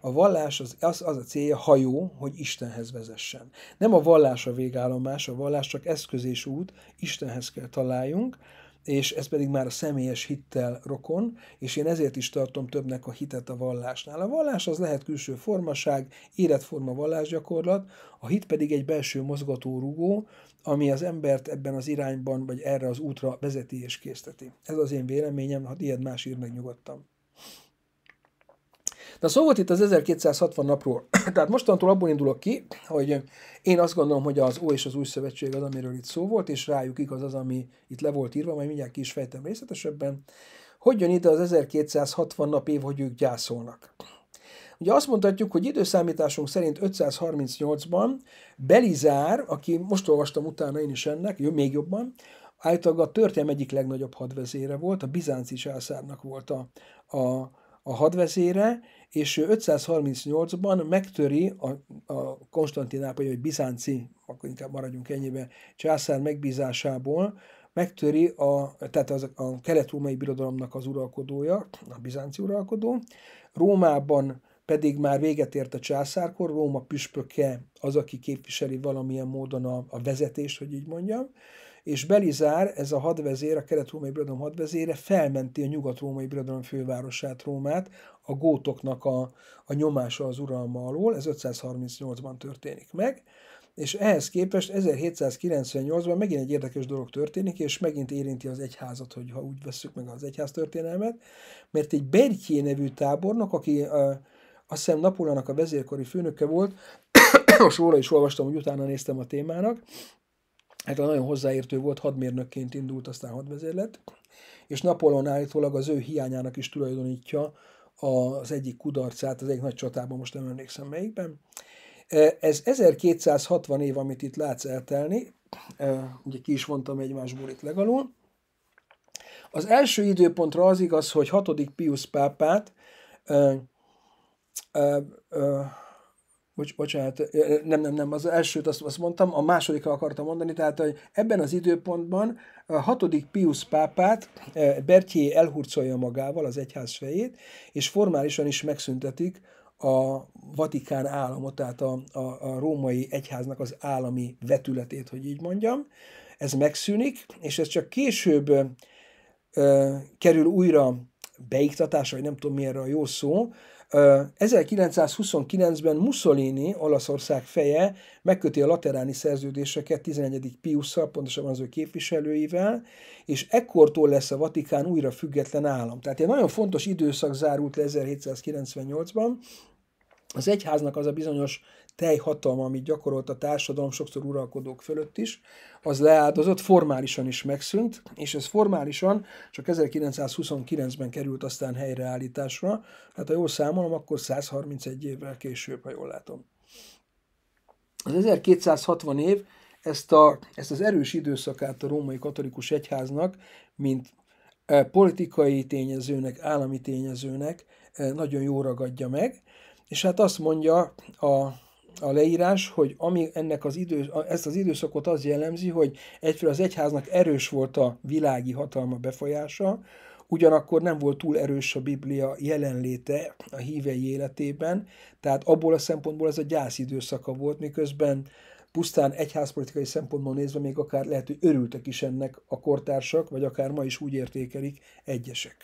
a vallás az, az, az a célja hajó, hogy Istenhez vezessen. Nem a vallás a végállomás, a vallás csak eszköz és út, Istenhez kell találjunk, és ez pedig már a személyes hittel rokon, és én ezért is tartom többnek a hitet a vallásnál. A vallás az lehet külső formaság, életforma vallásgyakorlat, a hit pedig egy belső mozgatórugó, ami az embert ebben az irányban, vagy erre az útra vezeti és készteti. Ez az én véleményem, ha ilyet más ír meg nyugodtan. Na szó volt itt az 1260 napról. [clears throat] Tehát mostantól abból indulok ki, hogy én azt gondolom, hogy az Ó és az Új Szövetség az, amiről itt szó volt, és rájuk igaz az, ami itt le volt írva, majd mindjárt ki is fejtem részletesebben. Hogy jön ide az 1260 nap év, hogy ők gyászolnak? Ugye azt mondhatjuk, hogy időszámításunk szerint 538-ban Belizár, aki most olvastam utána én is ennek, jó, még jobban, általában a történelem egyik legnagyobb hadvezére volt, a bizánci császárnak volt a, a a hadvezére, és ő 538-ban megtöri a, a konstantinápolyi, vagy bizánci, akkor inkább maradjunk ennyibe, császár megbízásából, megtöri a, tehát az, a kelet-római birodalomnak az uralkodója, a bizánci uralkodó. Rómában pedig már véget ért a császárkor, Róma püspöke az, aki képviseli valamilyen módon a, a vezetést, hogy így mondjam, és Belizár, ez a hadvezér, a kelet-római birodalom hadvezére felmenti a nyugat-római birodalom fővárosát, Rómát, a gótoknak a, a nyomása az uralma alól, ez 538-ban történik meg, és ehhez képest 1798-ban megint egy érdekes dolog történik, és megint érinti az egyházat, hogy ha úgy vesszük meg az egyház történelmet, mert egy Bertjé nevű tábornok, aki uh, azt hiszem Napóleonnak a vezérkori főnöke volt, [coughs] most róla is olvastam, hogy utána néztem a témának, hát nagyon hozzáértő volt, hadmérnökként indult, aztán hadvezér lett, és Napolón állítólag az ő hiányának is tulajdonítja az egyik kudarcát, az egyik nagy csatában, most nem emlékszem melyikben. E, ez 1260 év, amit itt látsz eltelni, e, ugye ki is vontam egymásból itt legalul. Az első időpontra az igaz, hogy 6. Pius pápát e, Bocs, bocsánat, nem, nem, nem, az elsőt azt, azt mondtam, a másodikra akartam mondani, tehát hogy ebben az időpontban a hatodik Pius pápát Bertjé elhurcolja magával az egyház fejét, és formálisan is megszüntetik a Vatikán államot, tehát a, a, a római egyháznak az állami vetületét, hogy így mondjam. Ez megszűnik, és ez csak később ö, kerül újra beiktatásra, vagy nem tudom miért a jó szó, 1929-ben Mussolini, Olaszország feje, megköti a lateráni szerződéseket 11. Piusszal, pontosabban az ő képviselőivel, és ekkortól lesz a Vatikán újra független állam. Tehát egy nagyon fontos időszak zárult le 1798-ban, az egyháznak az a bizonyos tejhatalma, amit gyakorolt a társadalom sokszor uralkodók fölött is, az leáldozott, formálisan is megszűnt, és ez formálisan csak 1929-ben került aztán helyreállításra, hát ha jól számolom, akkor 131 évvel később, ha jól látom. Az 1260 év ezt, a, ezt az erős időszakát a római katolikus egyháznak, mint eh, politikai tényezőnek, állami tényezőnek eh, nagyon jó ragadja meg, és hát azt mondja a, a leírás, hogy ami ennek az idő, ezt az időszakot az jellemzi, hogy egyfelől az egyháznak erős volt a világi hatalma befolyása, ugyanakkor nem volt túl erős a Biblia jelenléte a hívei életében, tehát abból a szempontból ez a gyász időszaka volt, miközben pusztán egyházpolitikai szempontból nézve még akár lehet, hogy örültek is ennek a kortársak, vagy akár ma is úgy értékelik egyesek.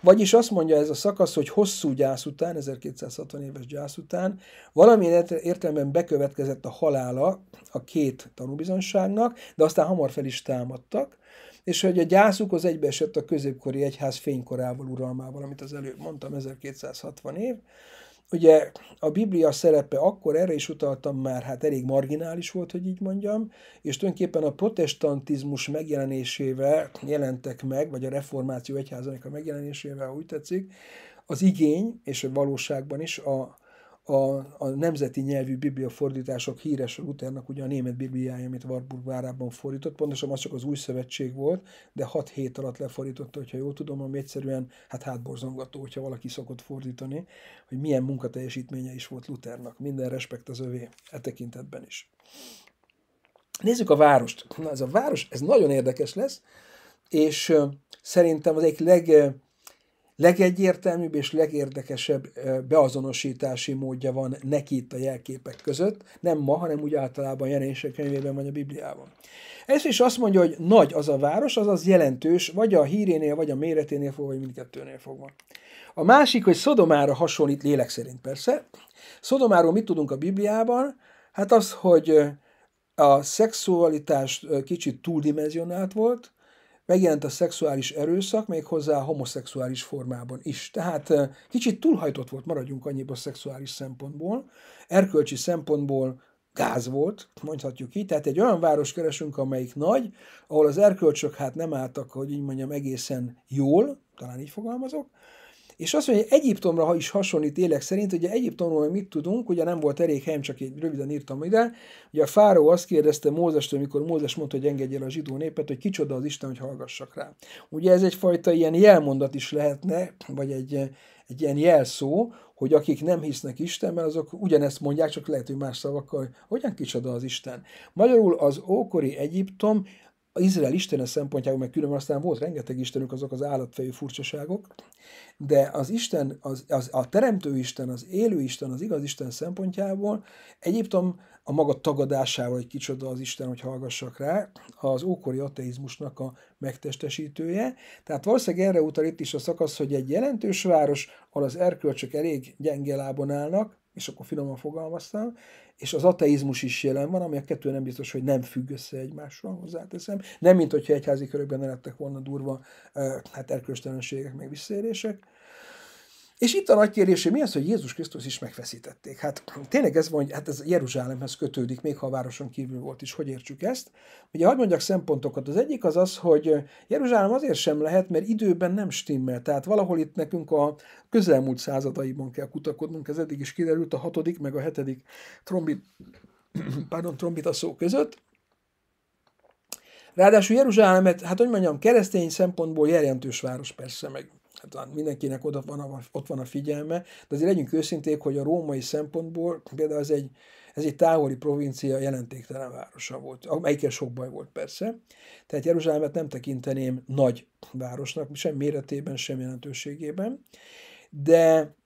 Vagyis azt mondja ez a szakasz, hogy hosszú gyász után, 1260 éves gyász után, valamilyen értelemben bekövetkezett a halála a két tanúbizonságnak, de aztán hamar fel is támadtak, és hogy a az egybeesett a középkori egyház fénykorával, uralmával, amit az előbb mondtam, 1260 év, Ugye a Biblia szerepe akkor, erre is utaltam már, hát elég marginális volt, hogy így mondjam, és tulajdonképpen a protestantizmus megjelenésével jelentek meg, vagy a reformáció egyházának a megjelenésével, úgy tetszik, az igény, és a valóságban is a a, a nemzeti nyelvű Biblia fordítások híres Luthernak ugye a német bibliája, amit Warburg várában fordított, pontosan az csak az új szövetség volt, de 6 hét alatt lefordította, hogyha jól tudom, ami egyszerűen hát hátborzongató, hogyha valaki szokott fordítani, hogy milyen munkateljesítménye is volt Luthernak. Minden respekt az övé e tekintetben is. Nézzük a várost. Na ez a város, ez nagyon érdekes lesz, és szerintem az egyik leg legegyértelműbb és legérdekesebb beazonosítási módja van neki itt a jelképek között, nem ma, hanem úgy általában jelenések könyvében vagy a Bibliában. Ez is azt mondja, hogy nagy az a város, azaz jelentős, vagy a hírénél, vagy a méreténél fogva, vagy mindkettőnél fogva. A másik, hogy Szodomára hasonlít lélek szerint persze. Szodomáról mit tudunk a Bibliában? Hát az, hogy a szexualitás kicsit túldimenzionált volt, Megjelent a szexuális erőszak, méghozzá homoszexuális formában is. Tehát kicsit túlhajtott volt, maradjunk annyiba szexuális szempontból. Erkölcsi szempontból gáz volt, mondhatjuk így. Tehát egy olyan város keresünk, amelyik nagy, ahol az erkölcsök hát nem álltak, hogy így mondjam, egészen jól, talán így fogalmazok, és azt mondja, hogy Egyiptomra, ha is hasonlít élek szerint, ugye Egyiptomról mit tudunk, ugye nem volt elég helyem, csak egy röviden írtam ide, ugye a fáró azt kérdezte Mózestől, mikor Mózes mondta, hogy engedje el a zsidó népet, hogy kicsoda az Isten, hogy hallgassak rá. Ugye ez egyfajta ilyen jelmondat is lehetne, vagy egy, egy ilyen jelszó, hogy akik nem hisznek Istenben, azok ugyanezt mondják, csak lehet, hogy más szavakkal, hogyan kicsoda az Isten. Magyarul az ókori Egyiptom a Izrael istene szempontjából, meg különben aztán volt rengeteg istenük, azok az állatfejű furcsaságok, de az Isten, az, az, a teremtő Isten, az élő Isten, az igaz Isten szempontjából Egyiptom a maga tagadásával, egy kicsoda az Isten, hogy hallgassak rá, az ókori ateizmusnak a megtestesítője. Tehát valószínűleg erre utal itt is a szakasz, hogy egy jelentős város, ahol az erkölcsök elég gyenge lábon állnak, és akkor finoman fogalmaztam, és az ateizmus is jelen van, ami a kettő nem biztos, hogy nem függ össze egymással, hozzáteszem. Nem, mint hogyha egyházi körökben ne lettek volna durva hát erkölcstelenségek, meg visszaérések, és itt a nagy kérdés, hogy mi az, hogy Jézus Krisztus is megfeszítették. Hát tényleg ez van, hogy hát ez Jeruzsálemhez kötődik, még ha a városon kívül volt is, hogy értsük ezt. Ugye, hogy mondjak szempontokat, az egyik az az, hogy Jeruzsálem azért sem lehet, mert időben nem stimmel. Tehát valahol itt nekünk a közelmúlt századaiban kell kutakodnunk, ez eddig is kiderült a hatodik, meg a hetedik trombit, [clears throat] pardon, trombita szó között. Ráadásul Jeruzsálemet, hát hogy mondjam, keresztény szempontból jelentős város persze, meg hát mindenkinek oda van a, ott van a figyelme, de azért legyünk őszinték, hogy a római szempontból például ez egy, ez egy távoli provincia jelentéktelen városa volt, amelyikkel sok baj volt persze. Tehát Jeruzsálemet nem tekinteném nagy városnak, sem méretében, sem jelentőségében, de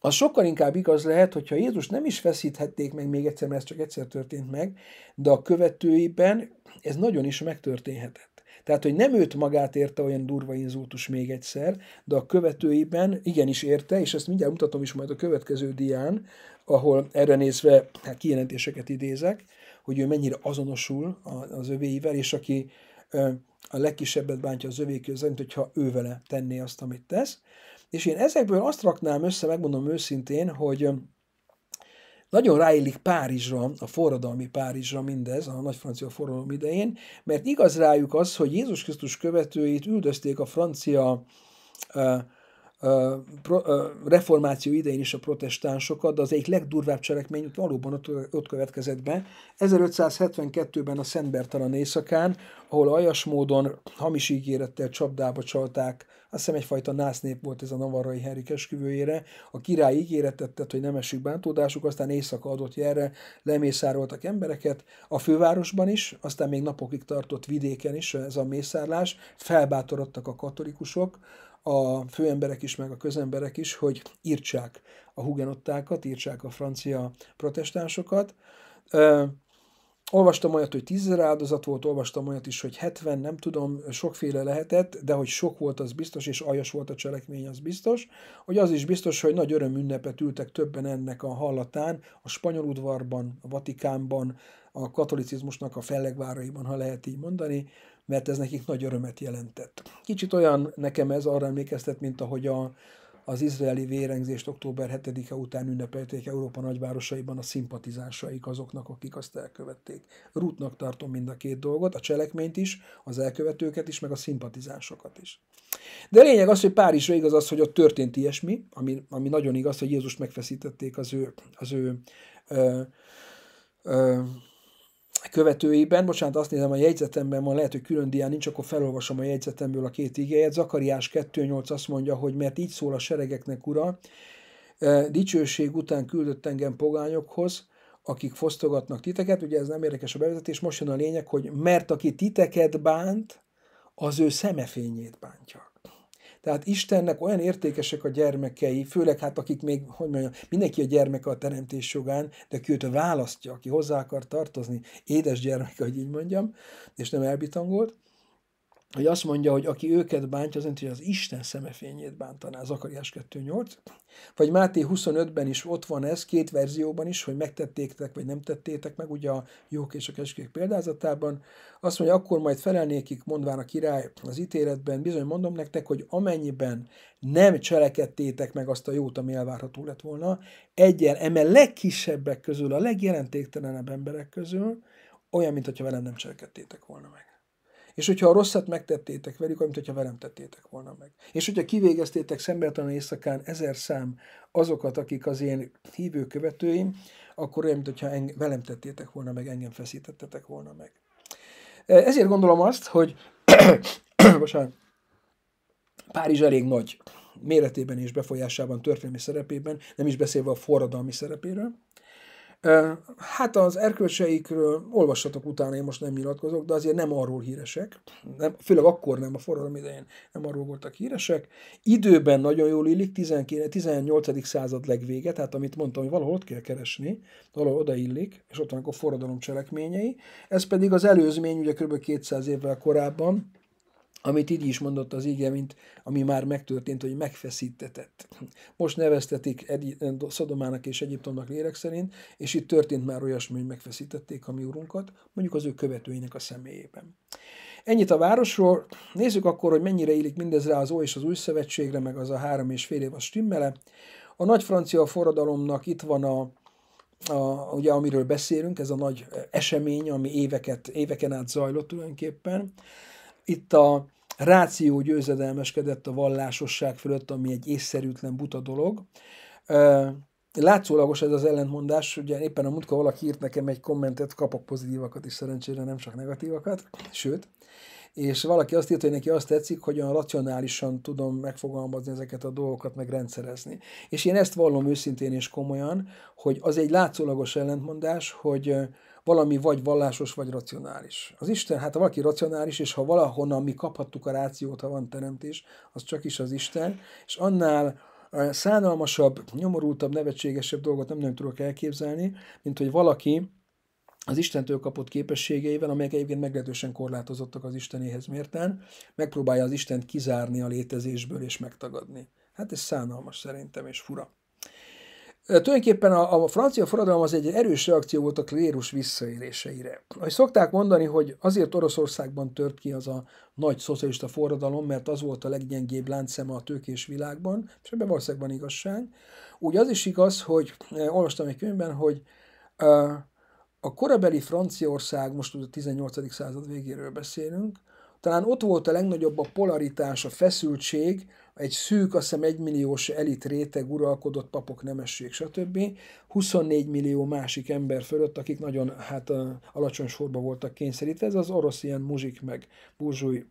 az sokkal inkább igaz lehet, hogyha Jézus nem is feszíthették meg még egyszer, mert ez csak egyszer történt meg, de a követőiben ez nagyon is megtörténhetett. Tehát, hogy nem őt magát érte olyan durva inzultus még egyszer, de a követőiben igenis érte, és ezt mindjárt mutatom is majd a következő dián, ahol erre nézve hát kijelentéseket idézek, hogy ő mennyire azonosul az övéivel, és aki a legkisebbet bántja az övék az mint hogyha ő vele tenné azt, amit tesz. És én ezekből azt raknám össze, megmondom őszintén, hogy nagyon ráillik Párizsra, a forradalmi Párizsra mindez, a nagy francia forradalom idején, mert igaz rájuk az, hogy Jézus Krisztus követőit üldözték a francia reformáció idején is a protestánsokat, de az egyik legdurvább cselekmény ott valóban ott, ott következett be. 1572-ben a Szentbertalan éjszakán, ahol aljas módon hamis ígérettel csapdába csalták, azt hiszem egyfajta násznép volt ez a navarrai Henrik esküvőjére, a király ígéretet tett, hogy nem esik bántódásuk, aztán éjszaka adott jelre, lemészároltak embereket, a fővárosban is, aztán még napokig tartott vidéken is ez a mészárlás, felbátorodtak a katolikusok, a főemberek is, meg a közemberek is, hogy írtsák a hugenottákat, írtsák a francia protestánsokat. Olvastam olyat, hogy tízezer áldozat volt, olvastam olyat is, hogy 70, nem tudom, sokféle lehetett, de hogy sok volt, az biztos, és aljas volt a cselekmény, az biztos. Hogy az is biztos, hogy nagy öröm ünnepet ültek többen ennek a hallatán, a spanyol udvarban, a Vatikánban, a katolicizmusnak a fellegváraiban, ha lehet így mondani, mert ez nekik nagy örömet jelentett. Kicsit olyan nekem ez arra emlékeztet, mint ahogy a, az izraeli vérengzést október 7-e után ünnepelték Európa nagyvárosaiban a szimpatizásaik azoknak, akik azt elkövették. Rútnak tartom mind a két dolgot, a cselekményt is, az elkövetőket is, meg a szimpatizásokat is. De lényeg az, hogy Párizsra igaz az, hogy ott történt ilyesmi, ami, ami nagyon igaz, hogy Jézust megfeszítették az ő, az ő ö, ö, követőiben, bocsánat, azt nézem, a jegyzetemben ma lehet, hogy külön dián nincs, akkor felolvasom a jegyzetemből a két igéjét. Zakariás 2.8 azt mondja, hogy mert így szól a seregeknek ura, dicsőség után küldött engem pogányokhoz, akik fosztogatnak titeket, ugye ez nem érdekes a bevezetés, most jön a lényeg, hogy mert aki titeket bánt, az ő szemefényét bántja. Tehát Istennek olyan értékesek a gyermekei, főleg hát akik még, hogy mondjam, mindenki a gyermeke a teremtés jogán, de ki őt választja, aki hozzá akar tartozni, édes gyermeke, hogy így mondjam, és nem elbitangolt hogy azt mondja, hogy aki őket bántja, az hogy az Isten szemefényét bántaná, Zakariás 2.8. Vagy Máté 25-ben is ott van ez, két verzióban is, hogy megtettétek, vagy nem tettétek meg, ugye a jók és a keskék példázatában. Azt mondja, akkor majd felelnékik, mondván a király az ítéletben, bizony mondom nektek, hogy amennyiben nem cselekedtétek meg azt a jót, ami elvárható lett volna, egyen eme legkisebbek közül, a legjelentéktelenebb emberek közül, olyan, mintha velem nem cselekedtétek volna meg. És hogyha a rosszat megtettétek velük, amit hogyha velem tettétek volna meg. És hogyha kivégeztétek szembeletlen éjszakán ezer szám azokat, akik az én hívő követőim, akkor olyan, mintha velem tettétek volna meg, engem feszítettetek volna meg. E, ezért gondolom azt, hogy [coughs] bocsánat, Párizs elég nagy méretében és befolyásában, történelmi szerepében, nem is beszélve a forradalmi szerepéről, Hát az erkölcseikről olvassatok utána, én most nem nyilatkozok, de azért nem arról híresek, nem, főleg akkor nem, a forradalom idején nem arról voltak híresek. Időben nagyon jól illik, 18. század legvége, tehát amit mondtam, hogy valahol ott kell keresni, valahol oda illik, és ott vannak a forradalom cselekményei. Ez pedig az előzmény, ugye kb. 200 évvel korábban, amit így is mondott az ige, mint ami már megtörtént, hogy megfeszítetett. Most neveztetik egy Szodomának és Egyiptomnak lélek szerint, és itt történt már olyasmi, hogy megfeszítették a mi urunkat, mondjuk az ő követőinek a személyében. Ennyit a városról. Nézzük akkor, hogy mennyire élik mindez rá az Ó és az Új Szövetségre, meg az a három és fél év a stimmele. A nagy francia forradalomnak itt van a, a, ugye, amiről beszélünk, ez a nagy esemény, ami éveket, éveken át zajlott tulajdonképpen. Itt a, ráció győzedelmeskedett a vallásosság fölött, ami egy észszerűtlen buta dolog. Látszólagos ez az ellentmondás, ugye éppen a mutka valaki írt nekem egy kommentet, kapok pozitívakat is szerencsére, nem csak negatívakat, sőt, és valaki azt írta, hogy neki azt tetszik, hogy olyan racionálisan tudom megfogalmazni ezeket a dolgokat, meg rendszerezni. És én ezt vallom őszintén és komolyan, hogy az egy látszólagos ellentmondás, hogy, valami vagy vallásos, vagy racionális. Az Isten, hát ha valaki racionális, és ha valahonnan mi kaphattuk a rációt, ha van teremtés, az csak is az Isten, és annál szánalmasabb, nyomorultabb, nevetségesebb dolgot nem nagyon tudok elképzelni, mint hogy valaki az Istentől kapott képességeivel, amelyek egyébként meglehetősen korlátozottak az Istenéhez mérten, megpróbálja az Istent kizárni a létezésből és megtagadni. Hát ez szánalmas szerintem, és fura. Tulajdonképpen a, a francia forradalom az egy erős reakció volt a klérus visszaéléseire. Ahogy szokták mondani, hogy azért Oroszországban tört ki az a nagy szocialista forradalom, mert az volt a leggyengébb láncszeme a tőkés világban, és ebben valószínűleg van igazság. Úgy az is igaz, hogy eh, olvastam egy könyvben, hogy eh, a korabeli Franciaország, most a 18. század végéről beszélünk, talán ott volt a legnagyobb a polaritás, a feszültség, egy szűk, azt hiszem egymilliós elit réteg uralkodott papok nemesség, stb. 24 millió másik ember fölött, akik nagyon hát, alacsony sorba voltak kényszerítve. Ez az orosz ilyen muzsik meg burzsúj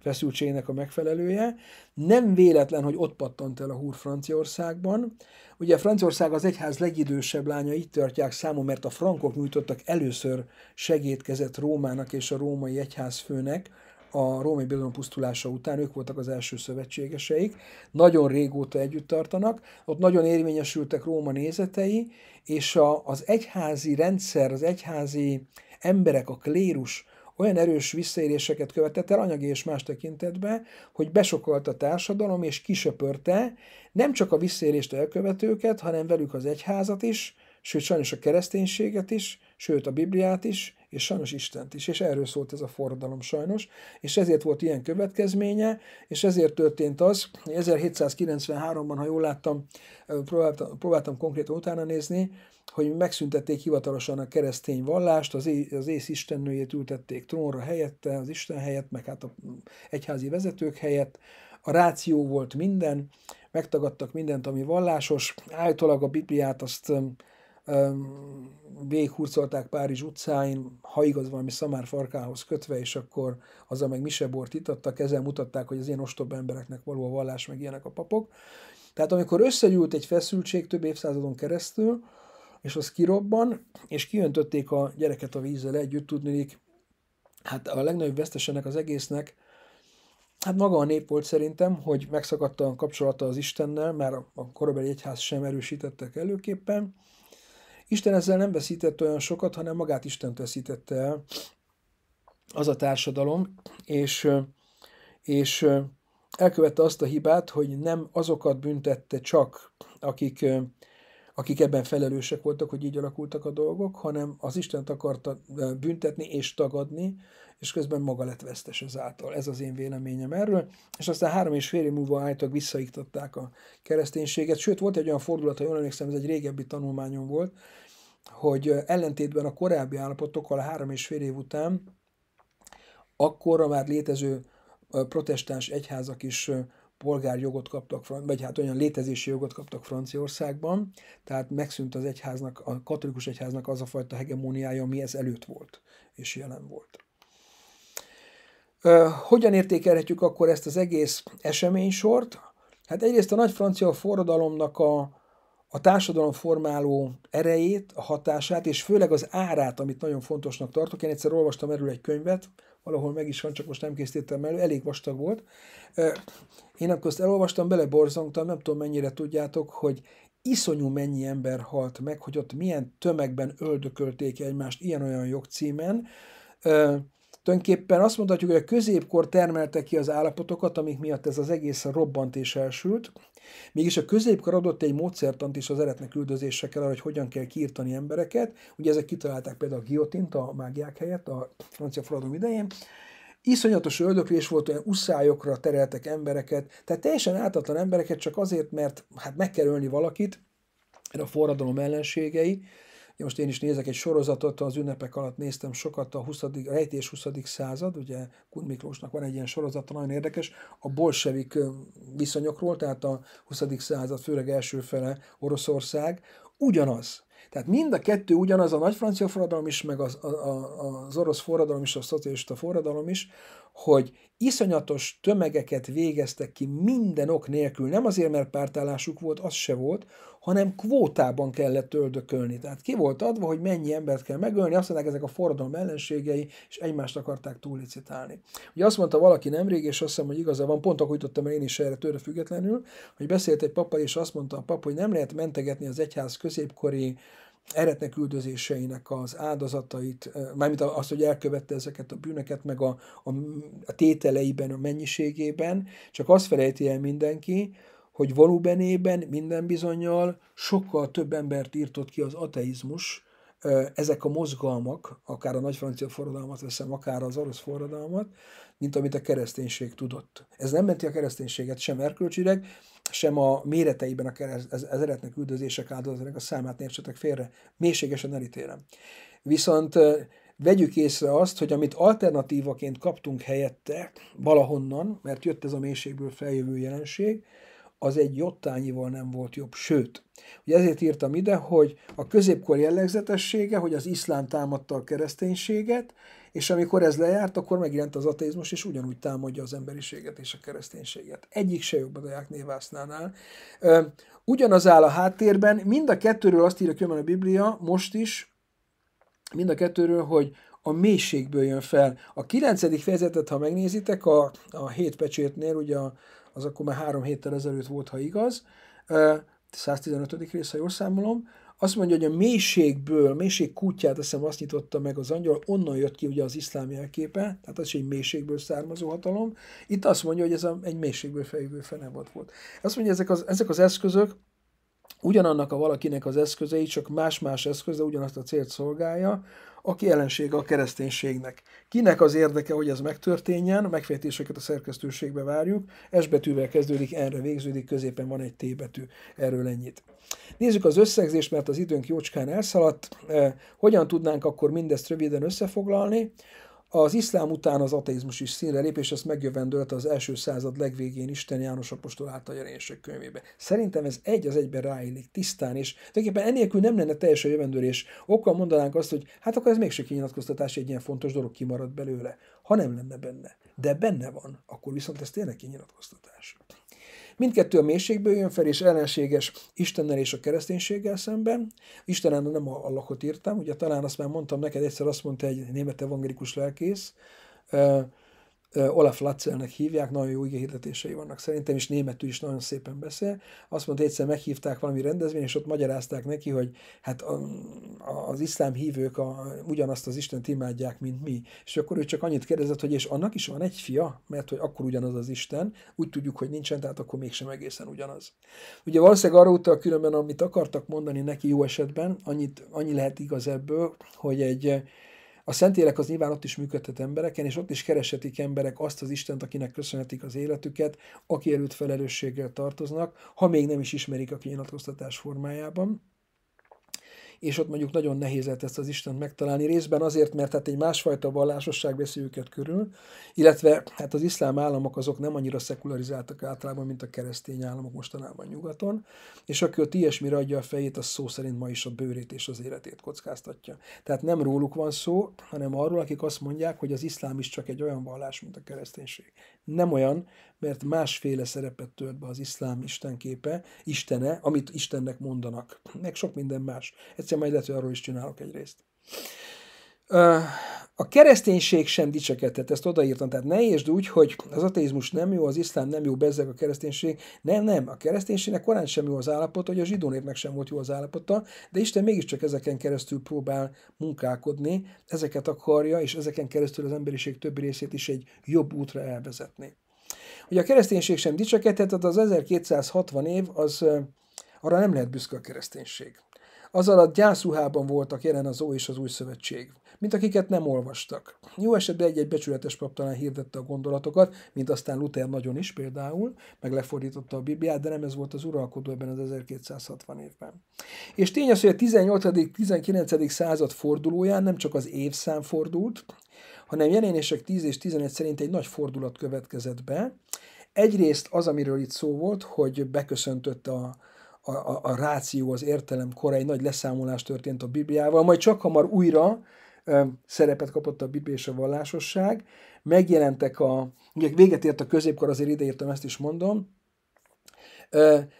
feszültségnek a megfelelője. Nem véletlen, hogy ott pattant el a húr Franciaországban. Ugye Franciaország az egyház legidősebb lánya, itt tartják számon, mert a frankok nyújtottak először segédkezet Rómának és a római egyház főnek a római birodalom pusztulása után, ők voltak az első szövetségeseik, nagyon régóta együtt tartanak, ott nagyon érvényesültek Róma nézetei, és a, az egyházi rendszer, az egyházi emberek, a klérus olyan erős visszaéréseket követett el anyagi és más tekintetben, hogy besokolt a társadalom és kisöpörte nem csak a visszaérést elkövetőket, hanem velük az egyházat is, sőt sajnos a kereszténységet is, sőt a Bibliát is, és sajnos Istent is, és erről szólt ez a forradalom sajnos, és ezért volt ilyen következménye, és ezért történt az, hogy 1793-ban, ha jól láttam, próbáltam, próbáltam konkrétan utána nézni, hogy megszüntették hivatalosan a keresztény vallást, az, az ész istennőjét ültették trónra helyette, az Isten helyett, meg hát a egyházi vezetők helyett, a ráció volt minden, megtagadtak mindent, ami vallásos, állítólag a Bibliát azt véghurcolták Párizs utcáin, ha igaz valami szamár farkához kötve, és akkor az a meg misebort itattak, ezzel mutatták, hogy az ilyen ostoba embereknek való a vallás, meg ilyenek a papok. Tehát amikor összegyűlt egy feszültség több évszázadon keresztül, és az kirobban, és kiöntötték a gyereket a vízzel együtt, tudnék, hát a legnagyobb vesztesenek az egésznek, hát maga a nép volt szerintem, hogy megszakadt a kapcsolata az Istennel, mert a korabeli egyház sem erősítettek előképpen, Isten ezzel nem veszített olyan sokat, hanem magát Isten veszítette el az a társadalom, és, és elkövette azt a hibát, hogy nem azokat büntette csak, akik, akik ebben felelősek voltak, hogy így alakultak a dolgok, hanem az Istent akarta büntetni és tagadni, és közben maga lett vesztes ezáltal. Ez az én véleményem erről. És aztán három és fél év múlva álltak, visszaiktatták a kereszténységet. Sőt, volt egy olyan fordulat, ha jól emlékszem, ez egy régebbi tanulmányom volt, hogy ellentétben a korábbi állapotokkal a három és fél év után akkorra már létező protestáns egyházak is polgárjogot kaptak, vagy hát olyan létezési jogot kaptak Franciaországban, tehát megszűnt az egyháznak, a katolikus egyháznak az a fajta hegemóniája, ami ez előtt volt és jelen volt. Hogyan értékelhetjük akkor ezt az egész eseménysort? Hát egyrészt a nagy francia forradalomnak a, a társadalom formáló erejét, a hatását, és főleg az árát, amit nagyon fontosnak tartok. Én egyszer olvastam erről egy könyvet, valahol meg is van, csak most nem készítettem elő, elég vastag volt. Én akkor ezt elolvastam, beleborzongtam, nem tudom mennyire tudjátok, hogy iszonyú mennyi ember halt meg, hogy ott milyen tömegben öldökölték egymást ilyen-olyan jogcímen, Tönképpen azt mondhatjuk, hogy a középkor termelte ki az állapotokat, amik miatt ez az egész robbant és elsült. Mégis a középkor adott egy módszertant is az eretnek üldözésekkel, hogy hogyan kell kiirtani embereket. Ugye ezek kitalálták például a giotint a mágiák helyett a francia forradalom idején. Iszonyatos öldöklés volt, olyan uszályokra tereltek embereket, tehát teljesen ártatlan embereket csak azért, mert hát meg kell ölni valakit, a forradalom ellenségei, most én is nézek egy sorozatot, az ünnepek alatt néztem sokat a 20. A rejtés 20. század, ugye Kun Miklósnak van egy ilyen sorozata, nagyon érdekes, a bolsevik viszonyokról, tehát a 20. század, főleg első fele Oroszország, ugyanaz. Tehát mind a kettő ugyanaz, a nagy francia forradalom is, meg az, a, a, az orosz forradalom is, a szocialista forradalom is, hogy iszonyatos tömegeket végeztek ki minden ok nélkül, nem azért, mert pártállásuk volt, az se volt, hanem kvótában kellett öldökölni. Tehát ki volt adva, hogy mennyi embert kell megölni, azt mondták ezek a forradalom ellenségei, és egymást akarták túlicitálni. Ugye azt mondta valaki nemrég, és azt hiszem, hogy igaza van, pont akkor jutottam én is erre tőle függetlenül, hogy beszélt egy papa, és azt mondta a pap, hogy nem lehet mentegetni az egyház középkori eretnek üldözéseinek az áldozatait, mármint az, hogy elkövette ezeket a bűneket, meg a, a, a tételeiben, a mennyiségében, csak azt felejti el mindenki, hogy valóbenében minden bizonyal sokkal több embert írtott ki az ateizmus, ezek a mozgalmak, akár a nagy francia forradalmat veszem, akár az orosz forradalmat, mint amit a kereszténység tudott. Ez nem menti a kereszténységet sem erkölcsileg, sem a méreteiben a az eretnek üldözések áldozatának a számát ne félre. Mélységesen elítélem. Viszont vegyük észre azt, hogy amit alternatívaként kaptunk helyette valahonnan, mert jött ez a mélységből feljövő jelenség, az egy jottányival nem volt jobb. Sőt, ugye ezért írtam ide, hogy a középkor jellegzetessége, hogy az iszlám támadta a kereszténységet, és amikor ez lejárt, akkor megjelent az ateizmus, és ugyanúgy támadja az emberiséget és a kereszténységet. Egyik se jobb a Deák névásznánál. Ugyanaz áll a háttérben, mind a kettőről azt írja a Biblia, most is, mind a kettőről, hogy a mélységből jön fel. A kilencedik fejezetet, ha megnézitek, a, a hét pecsétnél, ugye az akkor már három héttel ezelőtt volt, ha igaz, 115. rész, ha jól számolom, azt mondja, hogy a mélységből, a mélység kutyát, azt hiszem, azt nyitotta meg az angyal, onnan jött ki ugye az iszlám jelképe, tehát az is egy mélységből származó hatalom. Itt azt mondja, hogy ez a, egy mélységből fejlődő fenevad volt. Azt mondja, ezek az, ezek az eszközök, ugyanannak a valakinek az eszközei, csak más-más eszköze ugyanazt a célt szolgálja, aki ellensége a kereszténységnek. Kinek az érdeke, hogy ez megtörténjen, megfejtéseket a szerkesztőségbe várjuk, S betűvel kezdődik, erre végződik, középen van egy T betű, erről ennyit. Nézzük az összegzést, mert az időnk jócskán elszaladt. Eh, hogyan tudnánk akkor mindezt röviden összefoglalni? Az iszlám után az ateizmus is színre lép, és ezt megjövendőlt az első század legvégén Isten János Apostol által jelenések könyvébe. Szerintem ez egy az egyben ráillik, tisztán, és tulajdonképpen enélkül nem lenne teljes a jövendőlés. Okkal mondanánk azt, hogy hát akkor ez mégse kinyilatkoztatás, egy ilyen fontos dolog kimarad belőle, ha nem lenne benne. De benne van, akkor viszont ez tényleg kinyilatkoztatás. Mindkettő a mélységből jön fel, és ellenséges Istennel és a kereszténységgel szemben. Istenen nem a Allahot írtam, ugye talán azt már mondtam neked, egyszer azt mondta egy német evangélikus lelkész, Olaf Latzelnek hívják, nagyon jó igényhirdetései vannak szerintem, és németül is nagyon szépen beszél. Azt mondta, egyszer meghívták valami rendezvény, és ott magyarázták neki, hogy hát a, az iszlám hívők a, ugyanazt az Istent imádják, mint mi. És akkor ő csak annyit kérdezett, hogy és annak is van egy fia, mert hogy akkor ugyanaz az Isten, úgy tudjuk, hogy nincsen, tehát akkor mégsem egészen ugyanaz. Ugye valószínűleg arra utal különben, amit akartak mondani neki jó esetben, annyit, annyi lehet igaz ebből, hogy egy a Szentlélek az nyilván ott is működhet embereken, és ott is kereshetik emberek azt az Istent, akinek köszönhetik az életüket, aki előtt felelősséggel tartoznak, ha még nem is ismerik a kinyilatkoztatás formájában és ott mondjuk nagyon nehéz lett ezt az Istent megtalálni, részben azért, mert hát egy másfajta vallásosság veszi őket körül, illetve hát az iszlám államok azok nem annyira szekularizáltak általában, mint a keresztény államok mostanában nyugaton, és aki ott ilyesmire adja a fejét, az szó szerint ma is a bőrét és az életét kockáztatja. Tehát nem róluk van szó, hanem arról, akik azt mondják, hogy az iszlám is csak egy olyan vallás, mint a kereszténység nem olyan, mert másféle szerepet tölt be az iszlám istenképe, istene, amit Istennek mondanak, meg sok minden más. Egyszerűen majd lehet, hogy arról is csinálok egy részt. A kereszténység sem dicsekedhet, ezt odaírtam, tehát ne értsd úgy, hogy az ateizmus nem jó, az iszlám nem jó, bezzeg a kereszténység. Nem, nem, a kereszténységnek korán sem jó az állapot, hogy a zsidó népnek sem volt jó az állapota, de Isten mégiscsak ezeken keresztül próbál munkálkodni, ezeket akarja, és ezeken keresztül az emberiség többi részét is egy jobb útra elvezetni. Ugye a kereszténység sem dicsekedhet, tehát az 1260 év, az arra nem lehet büszke a kereszténység. Az alatt gyászuhában voltak jelen az Ó és az Új Szövetség mint akiket nem olvastak. Jó esetben egy-egy becsületes pap talán hirdette a gondolatokat, mint aztán Luther nagyon is például, meg lefordította a Bibliát, de nem ez volt az uralkodó ebben az 1260 évben. És tény az, hogy a 18.-19. század fordulóján nem csak az évszám fordult, hanem jelenések 10 és 11 szerint egy nagy fordulat következett be. Egyrészt az, amiről itt szó volt, hogy beköszöntött a, a, a, a ráció, az értelem korai nagy leszámolás történt a Bibliával, majd csak hamar újra szerepet kapott a bib és a vallásosság. Megjelentek a, ugye véget ért a középkor, azért ideírtam, ezt is mondom,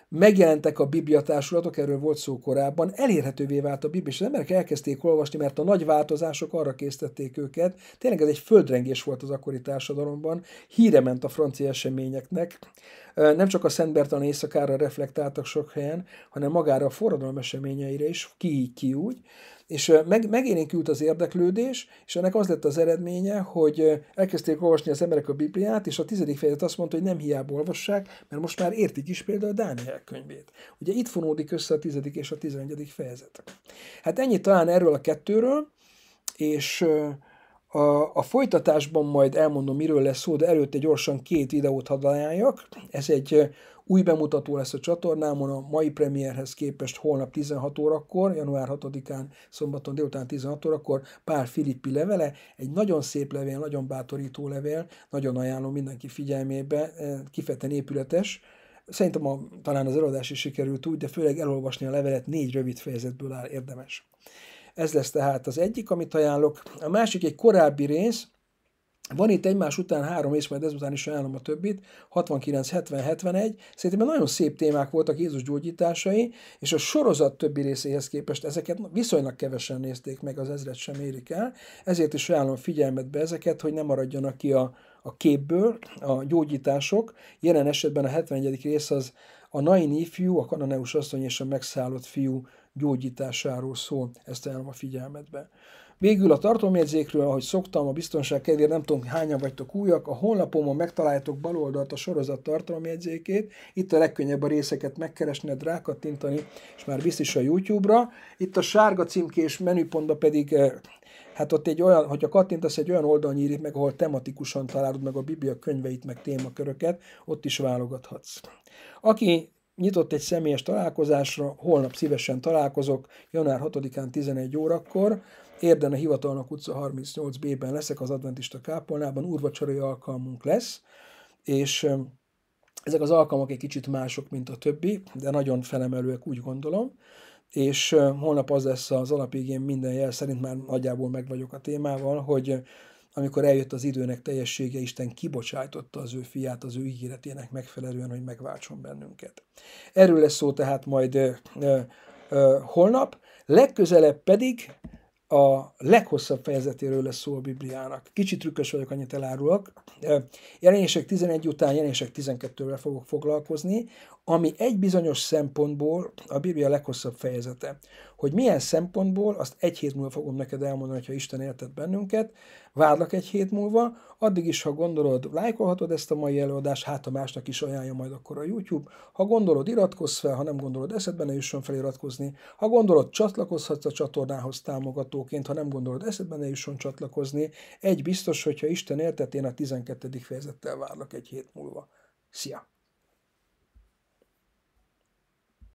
megjelentek a bibliatársulatok, erről volt szó korábban, elérhetővé vált a Biblia, és az emberek elkezdték olvasni, mert a nagy változások arra késztették őket. Tényleg ez egy földrengés volt az akkori társadalomban, híre ment a francia eseményeknek, nem csak a Szentbertalan éjszakára reflektáltak sok helyen, hanem magára a forradalom eseményeire is, ki így, ki úgy. És meg, megélénkült az érdeklődés, és ennek az lett az eredménye, hogy elkezdték olvasni az emberek a Bibliát, és a tizedik fejezet azt mondta, hogy nem hiába olvassák, mert most már értik is például a Dániel könyvét. Ugye itt fonódik össze a tizedik és a tizenegyedik fejezet. Hát ennyit talán erről a kettőről, és a, a folytatásban majd elmondom, miről lesz szó, de előtte gyorsan két videót hadd ajánljak. Ez egy új bemutató lesz a csatornámon a mai premierhez képest holnap 16 órakor, január 6-án, szombaton délután 16 órakor pár Filippi levele, egy nagyon szép levél, nagyon bátorító levél, nagyon ajánlom mindenki figyelmébe, kifejten épületes, Szerintem a, talán az előadás is sikerült úgy, de főleg elolvasni a levelet négy rövid fejezetből áll érdemes. Ez lesz tehát az egyik, amit ajánlok. A másik egy korábbi rész, van itt egymás után három rész, majd ezután is ajánlom a többit, 69, 70, 71. Szerintem nagyon szép témák voltak Jézus gyógyításai, és a sorozat többi részéhez képest ezeket viszonylag kevesen nézték meg, az ezret sem érik el. Ezért is ajánlom figyelmet be ezeket, hogy ne maradjanak ki a, a képből a gyógyítások. Jelen esetben a 71. rész az a Nain ifjú, a kananeus asszony és a megszállott fiú gyógyításáról szól, ezt ajánlom a figyelmetbe. Végül a tartalomjegyzékről, ahogy szoktam, a biztonság kedvéért nem tudom hányan vagytok újak, a honlapomon megtaláljátok baloldalt a sorozat tartalomjegyzékét, itt a legkönnyebb a részeket megkeresni, rákattintani, és már visz is a YouTube-ra. Itt a sárga címkés menüpontba pedig eh, Hát ott egy olyan, hogyha kattintasz, egy olyan oldal nyílik meg, ahol tematikusan találod meg a Biblia könyveit, meg témaköröket, ott is válogathatsz. Aki nyitott egy személyes találkozásra, holnap szívesen találkozok, január 6-án 11 órakor, Érden a hivatalnak utca 38B-ben leszek az Adventista Kápolnában, úrvacsorai alkalmunk lesz, és ezek az alkalmak egy kicsit mások, mint a többi, de nagyon felemelőek, úgy gondolom, és holnap az lesz az alapigén minden jel szerint, már nagyjából meg vagyok a témával, hogy amikor eljött az időnek teljessége, Isten kibocsájtotta az ő fiát az ő ígéretének megfelelően, hogy megváltson bennünket. Erről lesz szó tehát majd ö, ö, ö, holnap, legközelebb pedig a leghosszabb fejezetéről lesz szó a Bibliának. Kicsit trükkös vagyok, annyit elárulok. Jelenések 11 után jelenések 12-vel fogok foglalkozni, ami egy bizonyos szempontból a Biblia leghosszabb fejezete hogy milyen szempontból, azt egy hét múlva fogom neked elmondani, hogyha Isten értett bennünket, várlak egy hét múlva, addig is, ha gondolod, lájkolhatod ezt a mai előadást, hát a másnak is ajánlja majd akkor a YouTube, ha gondolod, iratkozz fel, ha nem gondolod, eszedbe ne jusson feliratkozni, ha gondolod, csatlakozhatsz a csatornához támogatóként, ha nem gondolod, eszedbe ne jusson csatlakozni, egy biztos, hogyha Isten értett, én a 12. fejezettel várlak egy hét múlva. Szia!